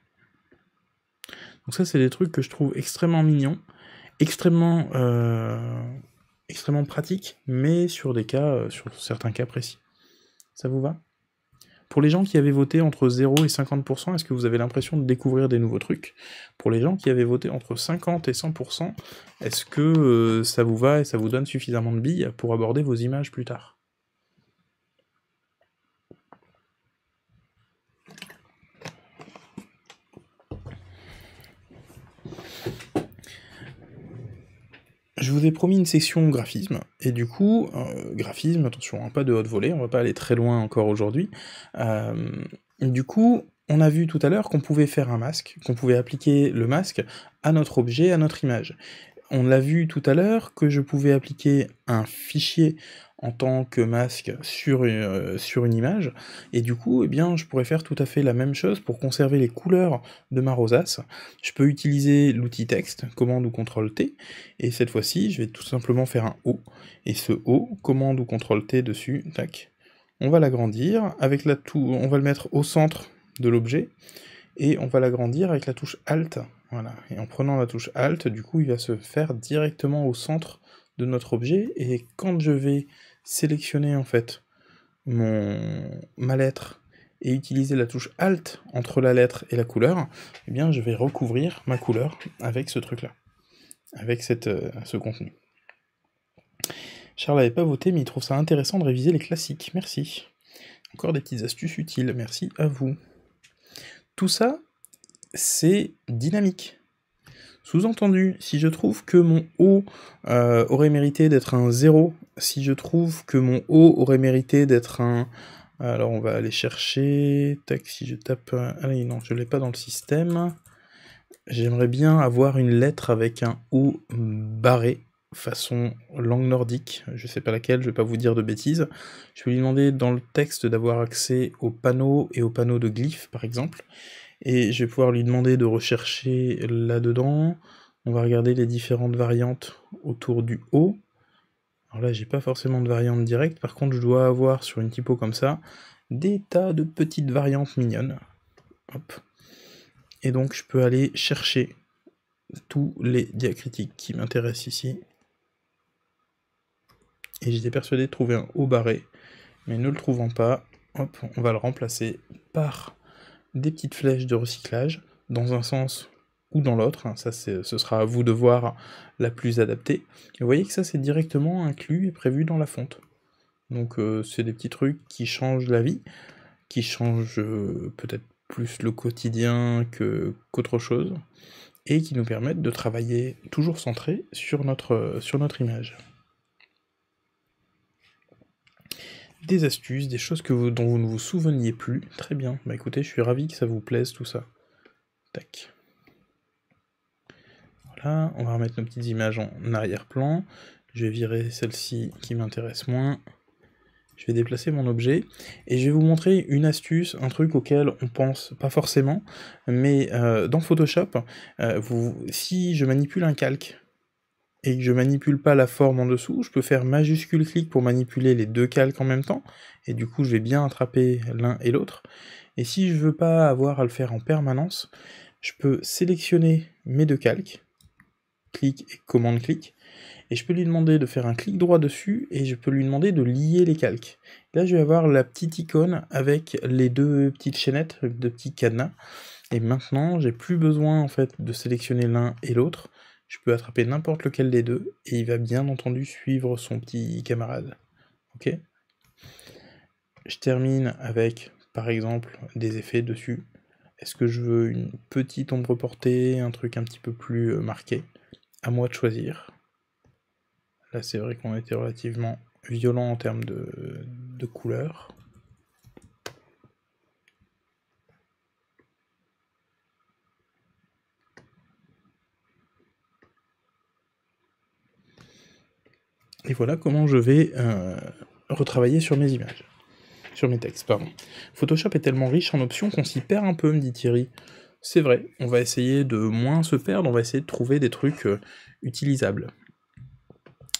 Donc ça, c'est des trucs que je trouve extrêmement mignons, extrêmement, euh, extrêmement pratiques, mais sur des cas, euh, sur certains cas précis. Ça vous va pour les gens qui avaient voté entre 0 et 50%, est-ce que vous avez l'impression de découvrir des nouveaux trucs Pour les gens qui avaient voté entre 50 et 100%, est-ce que euh, ça vous va et ça vous donne suffisamment de billes pour aborder vos images plus tard je vous ai promis une section graphisme, et du coup, euh, graphisme, attention, hein, pas de haute volée, on va pas aller très loin encore aujourd'hui. Euh, du coup, on a vu tout à l'heure qu'on pouvait faire un masque, qu'on pouvait appliquer le masque à notre objet, à notre image. On l'a vu tout à l'heure que je pouvais appliquer un fichier en tant que masque sur, euh, sur une image. Et du coup, eh bien, je pourrais faire tout à fait la même chose pour conserver les couleurs de ma rosace. Je peux utiliser l'outil texte, commande ou contrôle T, et cette fois-ci, je vais tout simplement faire un O. Et ce O, commande ou contrôle T dessus, tac. On va l'agrandir, avec la on va le mettre au centre de l'objet, et on va l'agrandir avec la touche Alt. Voilà, et en prenant la touche Alt, du coup, il va se faire directement au centre de notre objet, et quand je vais sélectionner en fait mon, ma lettre et utiliser la touche Alt entre la lettre et la couleur, eh bien je vais recouvrir ma couleur avec ce truc-là, avec euh, ce contenu. Charles n'avait pas voté, mais il trouve ça intéressant de réviser les classiques. Merci. Encore des petites astuces utiles. Merci à vous. Tout ça, c'est dynamique. Sous-entendu, si je trouve que mon O euh, aurait mérité d'être un 0, si je trouve que mon O aurait mérité d'être un... Alors on va aller chercher... Tac, si je tape... Euh, allez, non, je ne l'ai pas dans le système. J'aimerais bien avoir une lettre avec un O barré, façon langue nordique. Je ne sais pas laquelle, je ne vais pas vous dire de bêtises. Je vais lui demander dans le texte d'avoir accès aux panneaux et aux panneaux de glyphes, par exemple et je vais pouvoir lui demander de rechercher là-dedans. On va regarder les différentes variantes autour du haut. Alors là, j'ai pas forcément de variante directe, par contre, je dois avoir sur une typo comme ça des tas de petites variantes mignonnes. Et donc, je peux aller chercher tous les diacritiques qui m'intéressent ici. Et j'étais persuadé de trouver un haut barré, mais ne le trouvant pas, hop, on va le remplacer par des petites flèches de recyclage dans un sens ou dans l'autre. Hein, ça, ce sera à vous de voir la plus adaptée. vous voyez que ça, c'est directement inclus et prévu dans la fonte. Donc, euh, c'est des petits trucs qui changent la vie, qui changent euh, peut-être plus le quotidien qu'autre chose, et qui nous permettent de travailler toujours centré sur notre, sur notre image. des astuces, des choses que vous, dont vous ne vous souveniez plus. Très bien, bah écoutez, je suis ravi que ça vous plaise tout ça. Tac. Voilà, on va remettre nos petites images en arrière-plan. Je vais virer celle-ci qui m'intéresse moins. Je vais déplacer mon objet et je vais vous montrer une astuce, un truc auquel on pense pas forcément, mais euh, dans Photoshop, euh, si je manipule un calque, et que je manipule pas la forme en dessous, je peux faire majuscule clic pour manipuler les deux calques en même temps, et du coup je vais bien attraper l'un et l'autre. Et si je veux pas avoir à le faire en permanence, je peux sélectionner mes deux calques, clic et commande clic, et je peux lui demander de faire un clic droit dessus et je peux lui demander de lier les calques. Là, je vais avoir la petite icône avec les deux petites chaînettes, deux petits cadenas. Et maintenant, j'ai plus besoin en fait de sélectionner l'un et l'autre je peux attraper n'importe lequel des deux, et il va bien entendu suivre son petit camarade. Ok Je termine avec, par exemple, des effets dessus. Est-ce que je veux une petite ombre portée, un truc un petit peu plus euh, marqué À moi de choisir. Là, c'est vrai qu'on était relativement violent en termes de, de couleurs. Et voilà comment je vais euh, retravailler sur mes images. Sur mes textes, pardon. Photoshop est tellement riche en options qu'on s'y perd un peu, me dit Thierry. C'est vrai, on va essayer de moins se perdre, on va essayer de trouver des trucs euh, utilisables.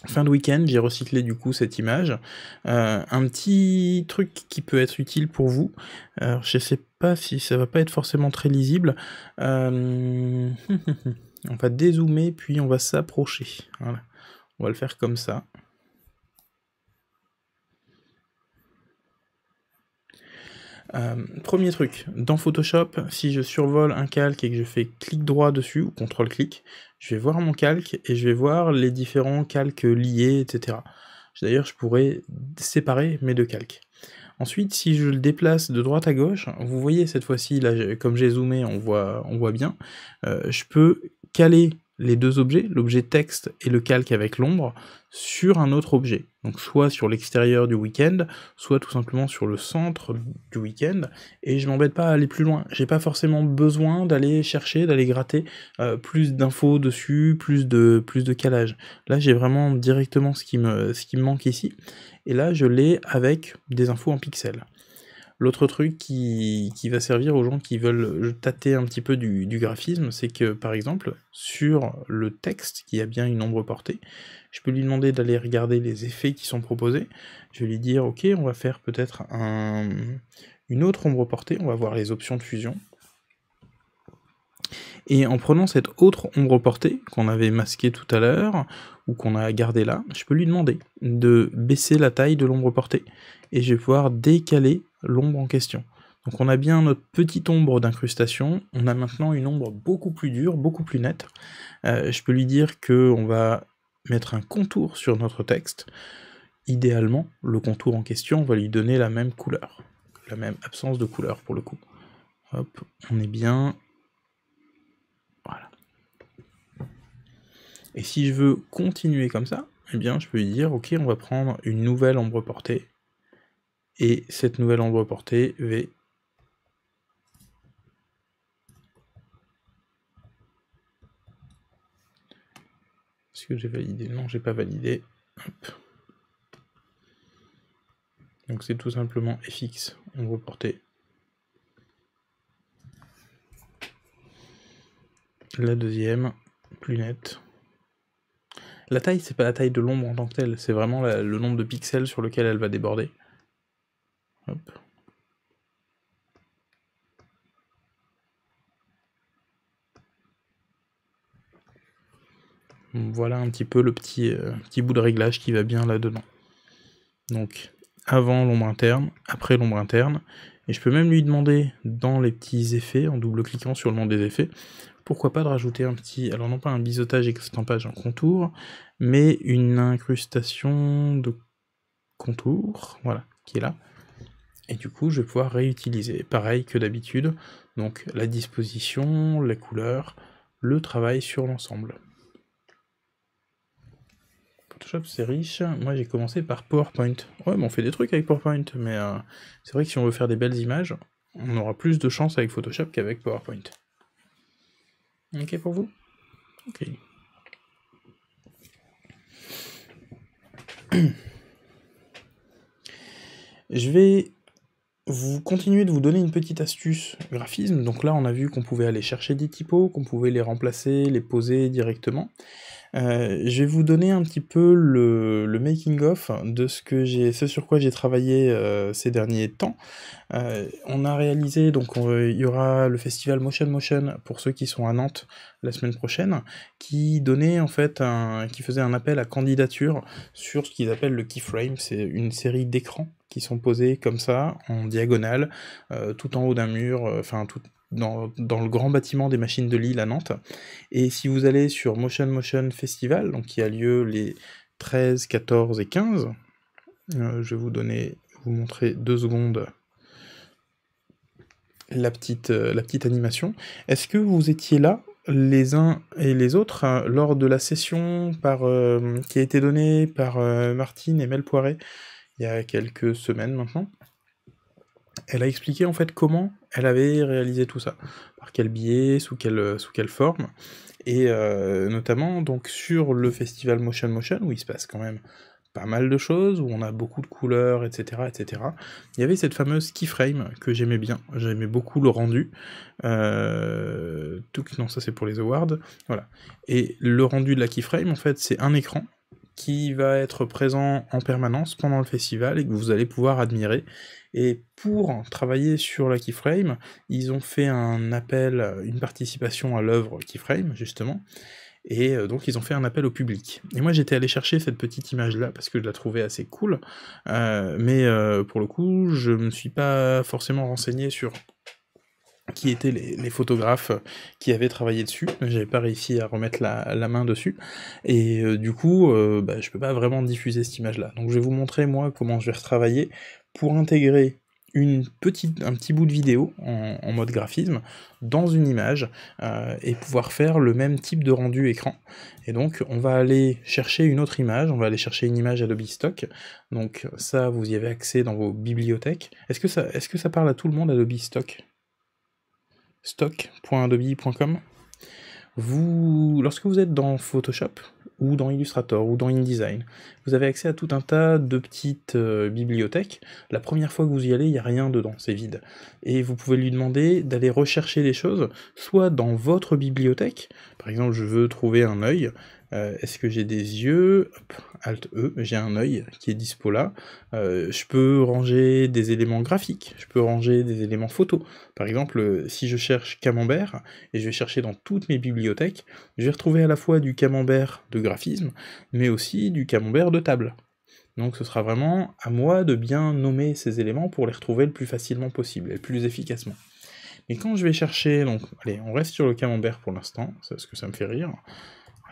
Fin de week-end, j'ai recyclé du coup cette image. Euh, un petit truc qui peut être utile pour vous. Alors, je sais pas si ça va pas être forcément très lisible. on va dézoomer puis on va s'approcher. On va le faire comme ça. Euh, premier truc, dans Photoshop, si je survole un calque et que je fais clic droit dessus ou contrôle clic, je vais voir mon calque et je vais voir les différents calques liés, etc. D'ailleurs, je pourrais séparer mes deux calques. Ensuite, si je le déplace de droite à gauche, vous voyez cette fois-ci, là, comme j'ai zoomé, on voit, on voit bien, euh, je peux caler les deux objets, l'objet texte et le calque avec l'ombre, sur un autre objet. Donc soit sur l'extérieur du week-end, soit tout simplement sur le centre du week-end, et je m'embête pas à aller plus loin. J'ai pas forcément besoin d'aller chercher, d'aller gratter euh, plus d'infos dessus, plus de, plus de calage. Là j'ai vraiment directement ce qui, me, ce qui me manque ici, et là je l'ai avec des infos en pixels. L'autre truc qui, va servir aux gens qui veulent tâter un petit peu du, graphisme, c'est que par exemple, sur le texte qui a bien une ombre portée, je peux lui demander d'aller regarder les effets qui sont proposés. Je vais lui dire, ok, on va faire peut-être une autre ombre portée, on va voir les options de fusion. Et en prenant cette autre ombre portée qu'on avait masquée tout à l'heure, ou qu'on a gardée là, je peux lui demander de baisser la taille de l'ombre portée, et je vais pouvoir décaler l'ombre en question. Donc on a bien notre petite ombre d'incrustation, on a maintenant une ombre beaucoup plus dure, beaucoup plus nette. Euh, je peux lui dire qu'on va mettre un contour sur notre texte. Idéalement, le contour en question, va lui donner la même couleur, la même absence de couleur pour le coup. Hop, on est bien, Et si je veux continuer comme ça, eh bien je peux dire, ok, on va prendre une nouvelle ombre portée. Et cette nouvelle ombre portée v Est-ce que j'ai validé Non, j'ai pas validé. Donc c'est tout simplement fx, ombre portée. La deuxième, plus nette. La taille, c'est pas la taille de l'ombre en tant que telle, c'est vraiment le nombre de pixels sur lequel elle va déborder. Voilà un petit peu le petit, euh, petit bout de réglage qui va bien là-dedans. Donc, avant l'ombre interne, après l'ombre interne. Et je peux même lui demander dans les petits effets, en double-cliquant sur le nom des effets, pourquoi pas de rajouter un petit, alors non pas un biseautage et stampage en contour, mais une incrustation de contour, voilà, qui est là. Et du coup, je vais pouvoir réutiliser, pareil que d'habitude, donc la disposition, la couleur, le travail sur l'ensemble. Photoshop, c'est riche. Moi, j'ai commencé par PowerPoint. Ouais, mais on fait des trucs avec PowerPoint, mais euh, c'est vrai que si on veut faire des belles images, on aura plus de chance avec Photoshop qu'avec PowerPoint. Ok pour vous Ok. Je vais vous continuer de vous donner une petite astuce graphisme. Donc là, on a vu qu'on pouvait aller chercher des typos, qu'on pouvait les remplacer, les poser directement. Euh, je vais vous donner un petit peu le, making of de ce que j'ai, ce sur quoi j'ai travaillé euh, ces derniers temps. Euh, on a réalisé, donc il y aura le festival Motion Motion pour ceux qui sont à Nantes la semaine prochaine, qui donnait en fait qui faisait un appel à candidature sur ce qu'ils appellent le keyframe, c'est une série d'écrans qui sont posés comme ça en diagonale, tout en haut d'un mur, enfin tout, dans, dans, le grand bâtiment des machines de Lille à Nantes. Et si vous allez sur Motion Motion Festival, donc qui a lieu les 13, 14 et 15, euh, je vais vous donner, vous montrer deux secondes la petite, euh, la petite animation. Est-ce que vous étiez là les uns et les autres euh, lors de la session par, qui a été donnée par Martine et Mel Poiret il y a quelques semaines maintenant elle a expliqué en fait comment elle avait réalisé tout ça, par quel biais, sous quelle, euh, sous quelle forme, et euh, notamment donc sur le festival Motion Motion où il se passe quand même pas mal de choses, où on a beaucoup de couleurs, etc. etc. Il y avait cette fameuse keyframe que j'aimais bien, j'aimais beaucoup le rendu. Euh, non, ça c'est pour les awards. Voilà. Et le rendu de la keyframe, en fait, c'est un écran qui va être présent en permanence pendant le festival et que vous allez pouvoir admirer. Et pour travailler sur la keyframe, ils ont fait un appel, une participation à l'œuvre keyframe, justement. Et euh, donc ils ont fait un appel au public. Et moi j'étais allé chercher cette petite image-là parce que je la trouvais assez cool. Euh, mais euh, pour le coup, je ne me suis pas forcément renseigné sur qui étaient les, photographes euh, qui avaient travaillé dessus. J'avais pas réussi à remettre la, main dessus. Et euh, du coup, euh, bah, je ne peux pas vraiment diffuser cette image-là. Donc je vais vous montrer moi comment je vais retravailler pour intégrer une petite, un petit bout de vidéo en, mode graphisme dans une image et pouvoir faire le même type de rendu écran. Et donc on va aller chercher une autre image, on va aller chercher une image Adobe Stock. Donc ça, vous y avez accès dans vos bibliothèques. Est-ce que, ça, est -ce que ça parle à tout le monde Adobe Stock stock.adobe.com, vous, lorsque vous êtes dans Photoshop ou dans Illustrator ou dans InDesign, vous avez accès à tout un tas de petites euh, bibliothèques. La première fois que vous y allez, il n'y a rien dedans, c'est vide. Et vous pouvez lui demander d'aller rechercher des choses, soit dans votre bibliothèque, par exemple je veux trouver un œil, euh, est-ce que j'ai des yeux Hop, Alt E, j'ai un œil qui est dispo là. Euh, je peux ranger des éléments graphiques, je peux ranger des éléments photos. Par exemple, euh, si je cherche camembert et je vais chercher dans toutes mes bibliothèques, je vais retrouver à la fois du camembert de graphisme, mais aussi du camembert de table. Donc ce sera vraiment à moi de bien nommer ces éléments pour les retrouver le plus facilement possible et le plus efficacement. Mais quand je vais chercher, donc allez, on reste sur le camembert pour l'instant, parce que ça me fait rire.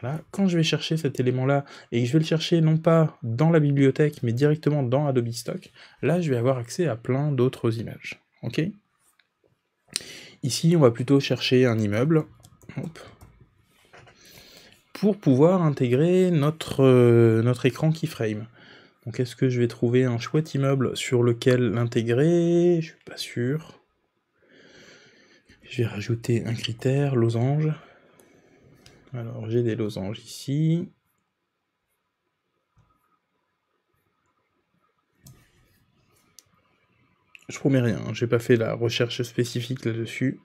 Voilà. Quand je vais chercher cet élément-là, et que je vais le chercher non pas dans la bibliothèque, mais directement dans Adobe Stock, là je vais avoir accès à plein d'autres images. Ici, on va plutôt chercher un immeuble. Pour pouvoir intégrer euh, notre, écran keyframe. Donc est-ce que je vais trouver un chouette immeuble sur lequel l'intégrer Je ne suis pas sûr. Je vais rajouter un critère, losange. Alors j'ai des losanges ici. Je promets rien, je hein. j'ai pas fait la recherche spécifique là-dessus.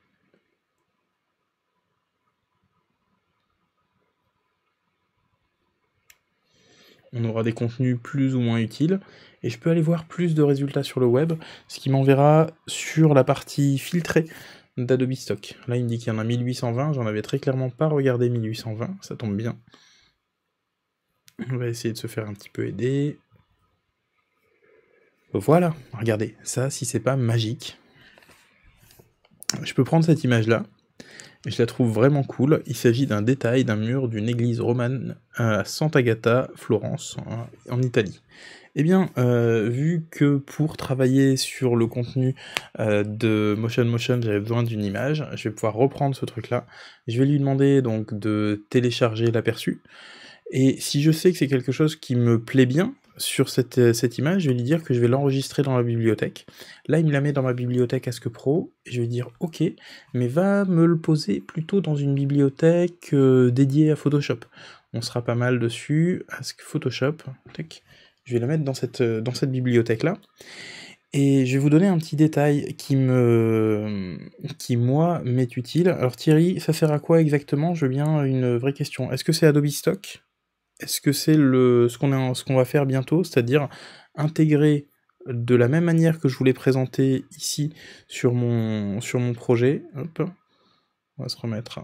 on aura des contenus plus ou moins utiles, et je peux aller voir plus de résultats sur le web, ce qui m'enverra sur la partie filtrée d'Adobe Stock. Là, il me dit qu'il y en a 1820, j'en avais très clairement pas regardé 1820, ça tombe bien. On va essayer de se faire un petit peu aider. Voilà, regardez, ça, si c'est pas magique. Je peux prendre cette image-là, je la trouve vraiment cool. Il s'agit d'un détail d'un mur d'une église romane euh, à Sant'Agata, Florence, hein, en Italie. Eh bien, euh, vu que pour travailler sur le contenu euh, de Motion Motion, j'avais besoin d'une image, je vais pouvoir reprendre ce truc-là. Je vais lui demander donc de télécharger l'aperçu. Et si je sais que c'est quelque chose qui me plaît bien sur cette, euh, image, je vais lui dire que je vais l'enregistrer dans la bibliothèque. Là, il me la met dans ma bibliothèque Ask Pro. Et je vais dire OK, mais va me le poser plutôt dans une bibliothèque dédiée à Photoshop. On sera pas mal dessus. Ask Photoshop. Je vais la mettre dans cette, euh, dans cette bibliothèque-là. Et je vais vous donner un petit détail qui me, qui moi m'est utile. Alors Thierry, ça sert à quoi exactement Je veux bien une vraie question. Est-ce que c'est Adobe Stock Est-ce que c'est le ce qu'on ce qu'on va faire bientôt, c'est-à-dire intégrer de la même manière que je vous l'ai présenté ici sur mon sur mon projet. on va se remettre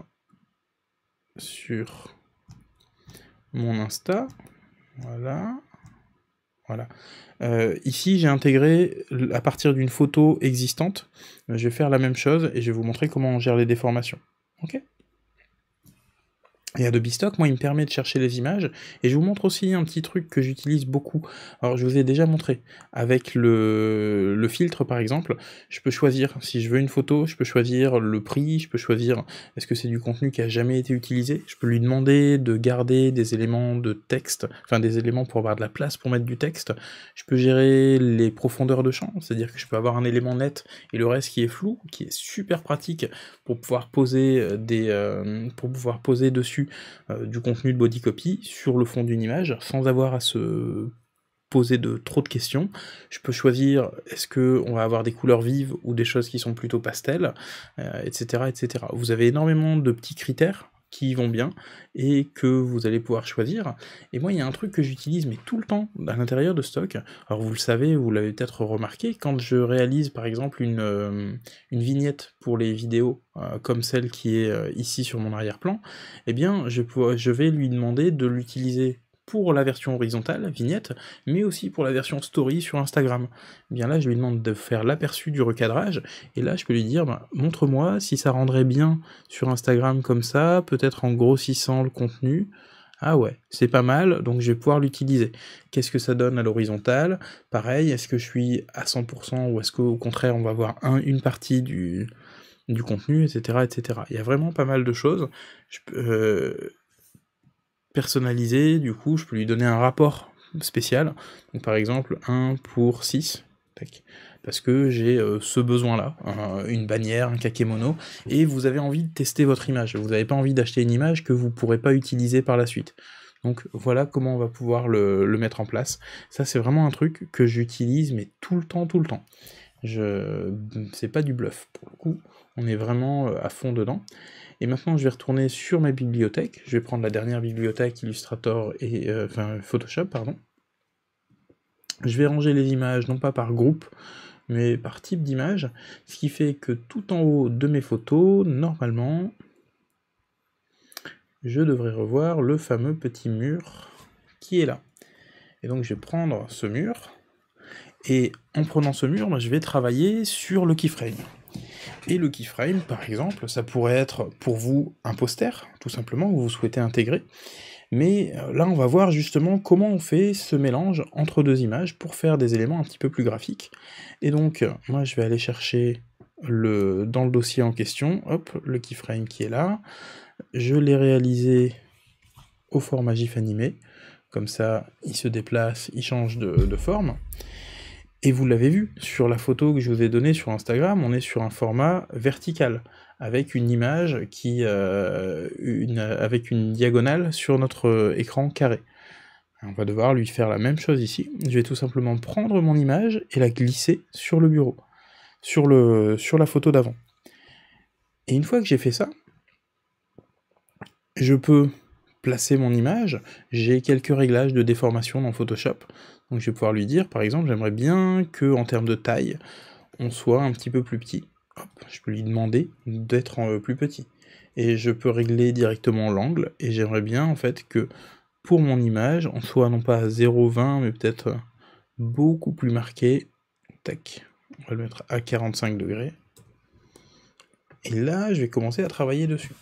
sur mon Insta. Voilà. Voilà. Euh, ici, j'ai intégré à partir d'une photo existante. Euh, je vais faire la même chose et je vais vous montrer comment on gère les déformations. Ok et Adobe Stock, moi, il me permet de chercher les images. Et je vous montre aussi un petit truc que j'utilise beaucoup. Alors, je vous ai déjà montré. Avec le, filtre, par exemple, je peux choisir, si je veux une photo, je peux choisir le prix, je peux choisir est-ce que c'est du contenu qui a jamais été utilisé. Je peux lui demander de garder des éléments de texte, enfin des éléments pour avoir de la place pour mettre du texte. Je peux gérer les profondeurs de champ, c'est-à-dire que je peux avoir un élément net et le reste qui est flou, qui est super pratique pour pouvoir poser euh, des, euh, pour pouvoir poser dessus euh, du, contenu de body copy sur le fond d'une image sans avoir à se poser de trop de questions. Je peux choisir est-ce que on va avoir des couleurs vives ou des choses qui sont plutôt pastel, euh, etc., etc. Vous avez énormément de petits critères qui vont bien et que vous allez pouvoir choisir. Et moi, il y a un truc que j'utilise, mais tout le temps, à l'intérieur de stock. Alors, vous le savez, vous l'avez peut-être remarqué, quand je réalise par exemple une, euh, une vignette pour les vidéos, euh, comme celle qui est euh, ici sur mon arrière-plan, eh bien, je, je vais lui demander de l'utiliser pour la version horizontale, vignette, mais aussi pour la version story sur Instagram. Eh bien là, je lui demande de faire l'aperçu du recadrage, et là, je peux lui dire, bah, montre-moi si ça rendrait bien sur Instagram comme ça, peut-être en grossissant le contenu. Ah ouais, c'est pas mal, donc je vais pouvoir l'utiliser. Qu'est-ce que ça donne à l'horizontale Pareil, est-ce que je suis à 100% ou est-ce qu'au contraire on va avoir une partie du, contenu, etc., etc. Il y a vraiment pas mal de choses. Je, euh, personnalisé, du coup, je peux lui donner un rapport spécial. par exemple, 1 pour 6, parce que j'ai euh, ce besoin-là, euh, une bannière, un kakemono et vous avez envie de tester votre image. Vous n'avez pas envie d'acheter une image que vous pourrez pas utiliser par la suite. Donc voilà comment on va pouvoir le, le mettre en place. Ça, c'est vraiment un truc que j'utilise, mais tout le temps, tout le temps. Je... C'est pas du bluff. Pour le coup, on est vraiment euh, à fond dedans. Et maintenant, je vais retourner sur ma bibliothèque. Je vais prendre la dernière bibliothèque Illustrator et euh, enfin, Photoshop, pardon. Je vais ranger les images non pas par groupe, mais par type d'image, ce qui fait que tout en haut de mes photos, normalement, je devrais revoir le fameux petit mur qui est là. Et donc je vais prendre ce mur, et en prenant ce mur, je vais travailler sur le keyframe. Et le keyframe, par exemple, ça pourrait être pour vous un poster, tout simplement, où vous souhaitez intégrer. Mais euh, là, on va voir justement comment on fait ce mélange entre deux images pour faire des éléments un petit peu plus graphiques. Et donc, euh, moi, je vais aller chercher le, dans le dossier en question, hop, le keyframe qui est là. Je l'ai réalisé au format GIF animé. Comme ça, il se déplace, il change de forme. Et vous l'avez vu, sur la photo que je vous ai donnée sur Instagram, on est sur un format vertical, avec une image qui. Euh, avec une diagonale sur notre euh, écran carré. On va devoir lui faire la même chose ici. Je vais tout simplement prendre mon image et la glisser sur le bureau, sur, le, sur la photo d'avant. Et une fois que j'ai fait ça, je peux placer mon image, j'ai quelques réglages de déformation dans Photoshop. Donc je vais pouvoir lui dire, par exemple, j'aimerais bien que en termes de taille, on soit un petit peu plus petit. je peux lui demander d'être euh, plus petit. Et je peux régler directement l'angle, et j'aimerais bien en fait que pour mon image, on soit non pas à 0,20, mais peut-être euh, beaucoup plus marqué. Tac, on va le mettre à 45 degrés. Et là, je vais commencer à travailler dessus.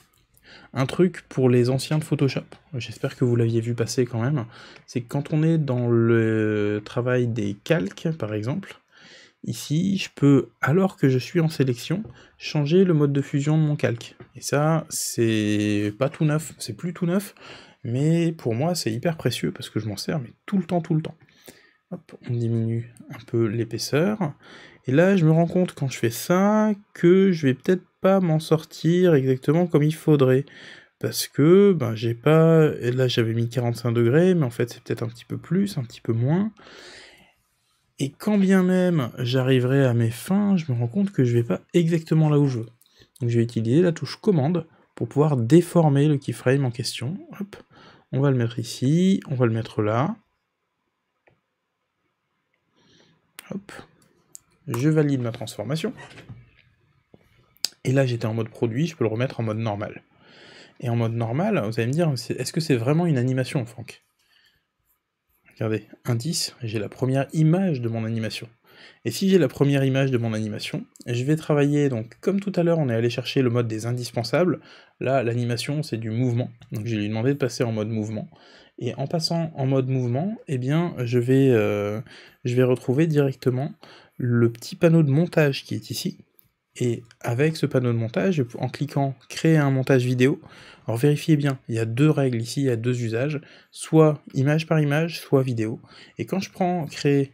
Un truc pour les anciens de Photoshop, j'espère que vous l'aviez vu passer quand même, c'est que quand on est dans le travail des calques, par exemple, ici, je peux, alors que je suis en sélection, changer le mode de fusion de mon calque. Et ça, c'est pas tout neuf, c'est plus tout neuf, mais pour moi, c'est hyper précieux parce que je m'en sers mais tout le temps, tout le temps. Hop, on diminue un peu l'épaisseur. Et là, je me rends compte quand je fais ça que je vais peut-être m'en sortir exactement comme il faudrait. Parce que ben, j'ai pas. et Là j'avais mis 45 degrés, mais en fait c'est peut-être un petit peu plus, un petit peu moins. Et quand bien même j'arriverai à mes fins, je me rends compte que je vais pas exactement là où je veux. Donc je vais utiliser la touche commande pour pouvoir déformer le keyframe en question. On va le mettre ici, on va le mettre là. Hop. Je valide ma transformation. Et là, j'étais en mode produit, je peux le remettre en mode normal. Et en mode normal, vous allez me dire, est-ce que c'est vraiment une animation, Franck Regardez, indice, j'ai la première image de mon animation. Et si j'ai la première image de mon animation, je vais travailler, donc comme tout à l'heure on est allé chercher le mode des indispensables, là l'animation c'est du mouvement, donc je lui lui demandé de passer en mode mouvement, et en passant en mode mouvement, eh bien je vais, euh, je vais retrouver directement le petit panneau de montage qui est ici, et avec ce panneau de montage, en cliquant créer un montage vidéo, alors vérifiez bien, il y a deux règles ici, il y a deux usages, soit image par image, soit vidéo. Et quand je prends créer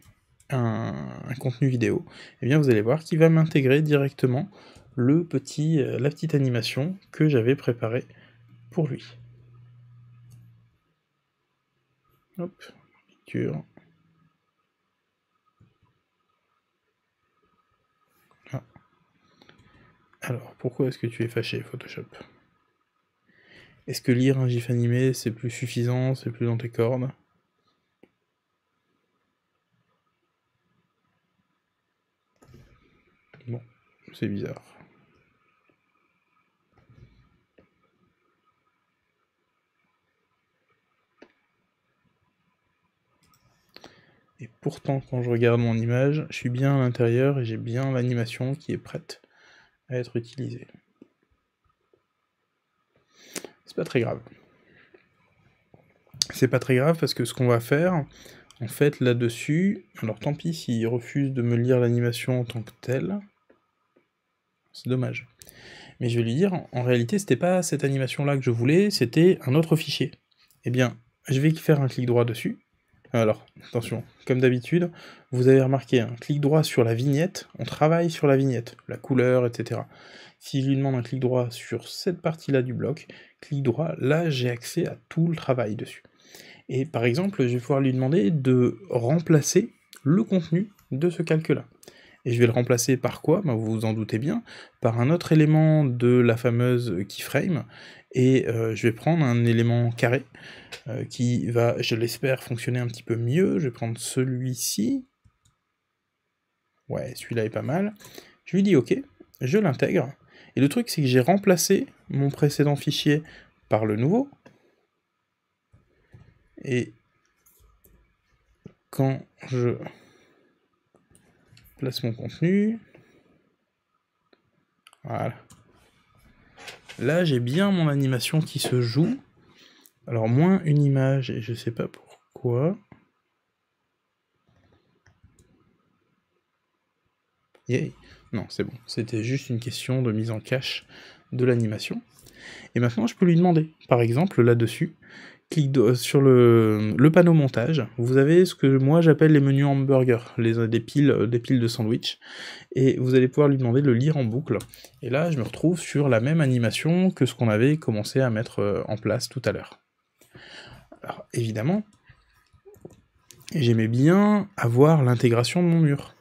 un, contenu vidéo, eh bien vous allez voir qu'il va m'intégrer directement le petit, euh, la petite animation que j'avais préparée pour lui. Hop, lecture. Alors, pourquoi est-ce que tu es fâché, Photoshop Est-ce que lire un GIF animé, c'est plus suffisant, c'est plus dans tes cordes Bon, c'est bizarre. Et pourtant, quand je regarde mon image, je suis bien à l'intérieur et j'ai bien l'animation qui est prête être utilisé. C'est pas très grave. C'est pas très grave parce que ce qu'on va faire, en fait, là-dessus, alors tant pis s'il refuse de me lire l'animation en tant que telle, c'est dommage. Mais je vais lui dire, en réalité, c'était pas cette animation-là que je voulais, c'était un autre fichier. Eh bien, je vais faire un clic droit dessus, alors, attention, comme d'habitude, vous avez remarqué, un hein, clic droit sur la vignette, on travaille sur la vignette, la couleur, etc. Si je lui demande un clic droit sur cette partie-là du bloc, clic droit, là j'ai accès à tout le travail dessus. Et par exemple, je vais pouvoir lui demander de remplacer le contenu de ce calque-là. Et je vais le remplacer par quoi ben, Vous vous en doutez bien, par un autre élément de la fameuse keyframe et euh, je vais prendre un élément carré euh, qui va, je l'espère, fonctionner un petit peu mieux. Je vais prendre celui-ci. Ouais, celui-là est pas mal. Je lui dis OK, je l'intègre. Et le truc, c'est que j'ai remplacé mon précédent fichier par le nouveau. Et quand je place mon contenu, voilà, Là, j'ai bien mon animation qui se joue. Alors, moins une image, et je sais pas pourquoi. Yay Non, c'est bon. C'était juste une question de mise en cache de l'animation. Et maintenant, je peux lui demander, par exemple, là-dessus, euh, sur le, panneau montage, vous avez ce que moi j'appelle les menus hamburger, les, euh, des, piles, euh, des piles de sandwich, et vous allez pouvoir lui demander de le lire en boucle. Et là, je me retrouve sur la même animation que ce qu'on avait commencé à mettre en place tout à l'heure. Alors évidemment, j'aimais bien avoir l'intégration de mon mur.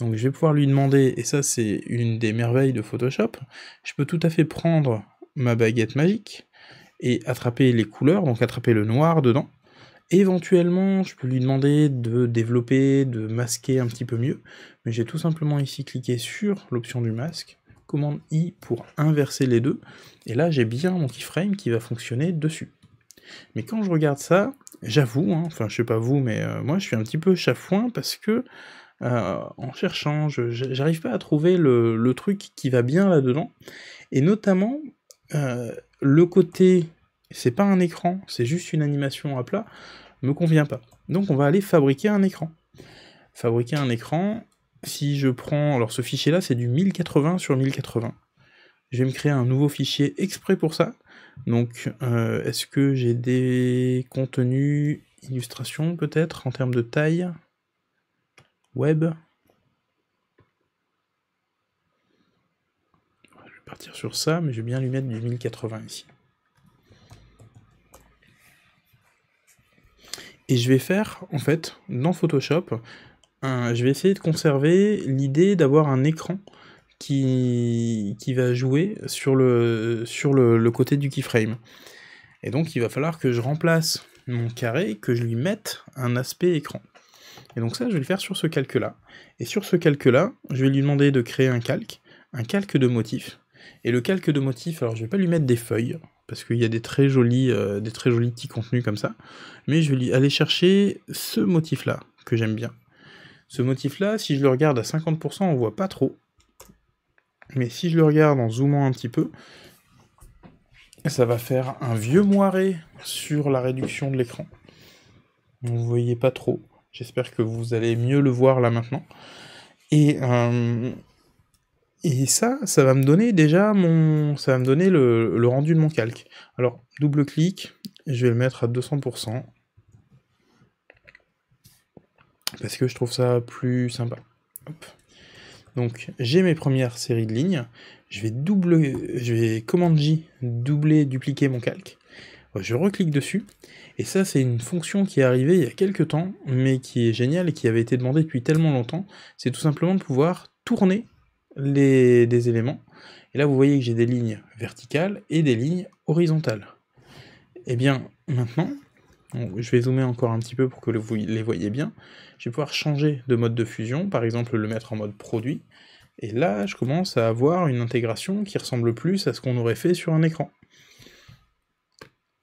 Donc je vais pouvoir lui demander, et ça c'est une des merveilles de Photoshop, je peux tout à fait prendre ma baguette magique, et attraper les couleurs, donc attraper le noir dedans. Éventuellement, je peux lui demander de développer, de masquer un petit peu mieux, mais j'ai tout simplement ici cliqué sur l'option du masque, commande I pour inverser les deux, et là j'ai bien mon keyframe qui va fonctionner dessus. Mais quand je regarde ça, j'avoue, hein, enfin je sais pas vous, mais euh, moi je suis un petit peu chafouin parce que euh, en cherchant, j'arrive pas à trouver le, truc qui va bien là-dedans, et notamment euh, le côté c'est pas un écran, c'est juste une animation à plat, me convient pas. Donc on va aller fabriquer un écran. Fabriquer un écran, si je prends... Alors ce fichier-là, c'est du 1080 sur 1080. Je vais me créer un nouveau fichier exprès pour ça. Donc, euh, est-ce que j'ai des contenus, illustrations peut-être, en termes de taille Web partir sur ça, mais je vais bien lui mettre du 1080 ici. Et je vais faire, en fait, dans Photoshop, je vais essayer de conserver l'idée d'avoir un écran qui, qui, va jouer sur le, sur le, côté du keyframe. Et donc il va falloir que je remplace mon carré, que je lui mette un aspect écran. Et donc ça, je vais le faire sur ce calque-là. Et sur ce calque-là, je vais lui demander de créer un calque, un calque de motif. Et le calque de motif, alors je vais pas lui mettre des feuilles, parce qu'il y a des très, jolis, euh, des très jolis petits contenus comme ça, mais je vais aller chercher ce motif-là, que j'aime bien. Ce motif-là, si je le regarde à 50%, on ne voit pas trop. Mais si je le regarde en zoomant un petit peu, ça va faire un vieux moiré sur la réduction de l'écran. Vous ne voyez pas trop. J'espère que vous allez mieux le voir là maintenant. Et euh, et ça, ça va me donner déjà mon, ça va me donner le, rendu de mon calque. Alors, double clic, je vais le mettre à 200%. Parce que je trouve ça plus sympa. Donc, j'ai mes premières séries de lignes. Je vais double, je vais commande J, doubler, dupliquer mon calque. Je reclique dessus. Et ça, c'est une fonction qui est arrivée il y a quelques temps, mais qui est géniale et qui avait été demandée depuis tellement longtemps. C'est tout simplement de pouvoir tourner les, des éléments. Et là, vous voyez que j'ai des lignes verticales et des lignes horizontales. Et eh bien, maintenant, je vais zoomer encore un petit peu pour que vous les voyez bien. Je vais pouvoir changer de mode de fusion, par exemple le mettre en mode produit. Et là, je commence à avoir une intégration qui ressemble plus à ce qu'on aurait fait sur un écran.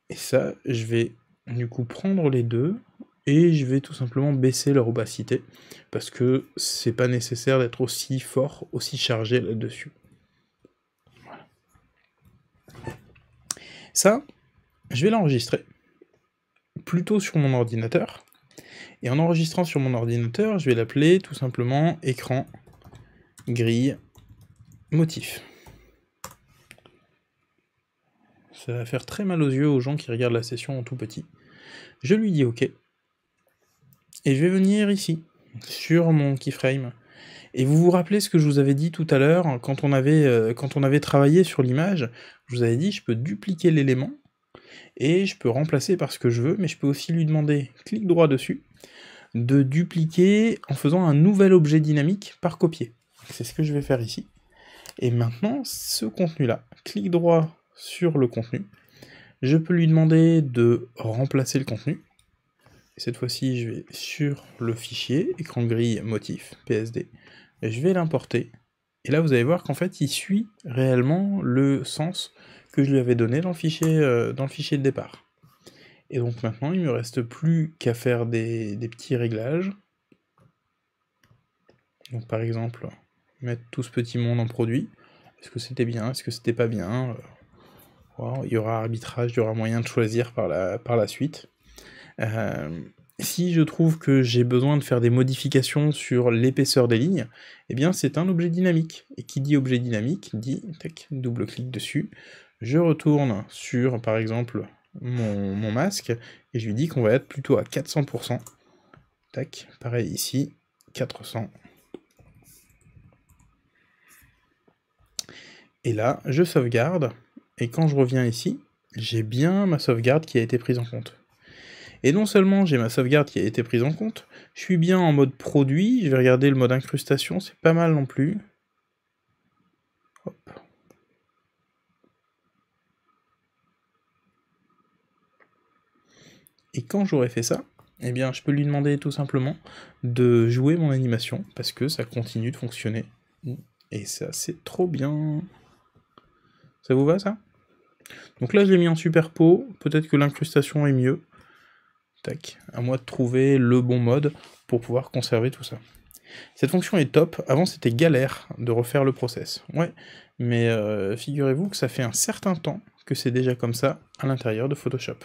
Et ça, je vais du coup prendre les deux, et je vais tout simplement baisser leur opacité parce que c'est pas nécessaire d'être aussi fort, aussi chargé là-dessus. Ça, je vais l'enregistrer plutôt sur mon ordinateur et en enregistrant sur mon ordinateur, je vais l'appeler tout simplement écran grille motif. Ça va faire très mal aux yeux aux gens qui regardent la session en tout petit. Je lui dis OK. Et je vais venir ici, sur mon keyframe. Et vous vous rappelez ce que je vous avais dit tout à l'heure, quand, on avait, euh, quand on avait travaillé sur l'image, je vous avais dit je peux dupliquer l'élément, et je peux remplacer par ce que je veux, mais je peux aussi lui demander, clic droit dessus, de dupliquer en faisant un nouvel objet dynamique par copier. C'est ce que je vais faire ici. Et maintenant, ce contenu-là, clic droit sur le contenu, je peux lui demander de remplacer le contenu, cette fois-ci, je vais sur le fichier, écran gris, motif, PSD, je vais l'importer. Et là, vous allez voir qu'en fait, il suit réellement le sens que je lui avais donné dans le fichier, euh, dans le fichier de départ. Et donc maintenant, il ne me reste plus qu'à faire des, petits réglages. Donc par exemple, mettre tout ce petit monde en produit. Est-ce que c'était bien Est-ce que c'était pas bien euh, Il y aura arbitrage, il y aura moyen de choisir par la, par la suite. Euh, si je trouve que j'ai besoin de faire des modifications sur l'épaisseur des lignes, eh bien c'est un objet dynamique. Et qui dit objet dynamique dit, double clic dessus, je retourne sur par exemple mon, mon masque et je lui dis qu'on va être plutôt à 400%. Tac, pareil ici, 400. Et là, je sauvegarde, et quand je reviens ici, j'ai bien ma sauvegarde qui a été prise en compte. Et non seulement j'ai ma sauvegarde qui a été prise en compte, je suis bien en mode produit, je vais regarder le mode incrustation, c'est pas mal non plus. Et quand j'aurai fait ça, eh bien je peux lui demander tout simplement de jouer mon animation, parce que ça continue de fonctionner. Et ça c'est trop bien. Ça vous va ça donc là, je l'ai mis en superpo. Peut-être que l'incrustation est mieux. Tac. À moi de trouver le bon mode pour pouvoir conserver tout ça. Cette fonction est top. Avant, c'était galère de refaire le process. Ouais, mais euh, figurez-vous que ça fait un certain temps que c'est déjà comme ça à l'intérieur de Photoshop.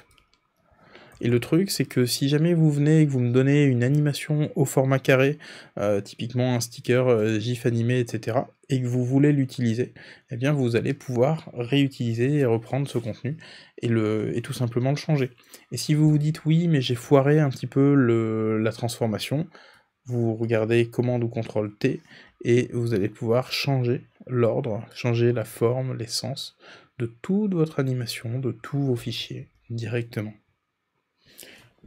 Et le truc, c'est que si jamais vous venez et que vous me donnez une animation au format carré, euh, typiquement un sticker euh, GIF animé, etc., et que vous voulez l'utiliser, eh bien vous allez pouvoir réutiliser et reprendre ce contenu et, le, tout simplement le changer. Et si vous vous dites oui, mais j'ai foiré un petit peu le, la transformation, vous regardez commande ou contrôle T et vous allez pouvoir changer l'ordre, changer la forme, l'essence de toute votre animation, de tous vos fichiers directement.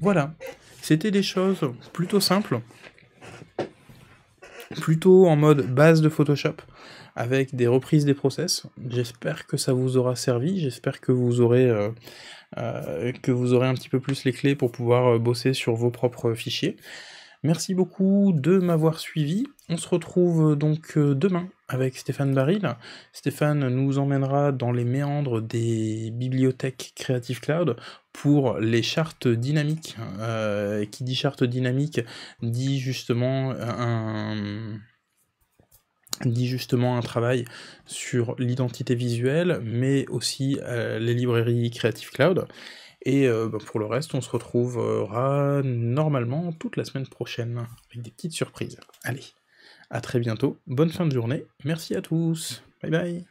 Voilà. C'était des choses plutôt simples, plutôt en mode base de Photoshop, avec des reprises des process. J'espère que ça vous aura servi, j'espère que vous aurez... Euh, euh, que vous aurez un petit peu plus les clés pour pouvoir euh, bosser sur vos propres fichiers. Merci beaucoup de m'avoir suivi. On se retrouve donc demain avec Stéphane Baril. Stéphane nous emmènera dans les méandres des bibliothèques Creative Cloud pour les chartes dynamiques. Euh, qui dit chartes dynamiques, dit justement un dit justement un travail sur l'identité visuelle, mais aussi euh, les librairies Creative Cloud. Et euh, bah, pour le reste, on se retrouvera normalement toute la semaine prochaine avec des petites surprises. Allez à très bientôt, bonne fin de journée, merci à tous, bye bye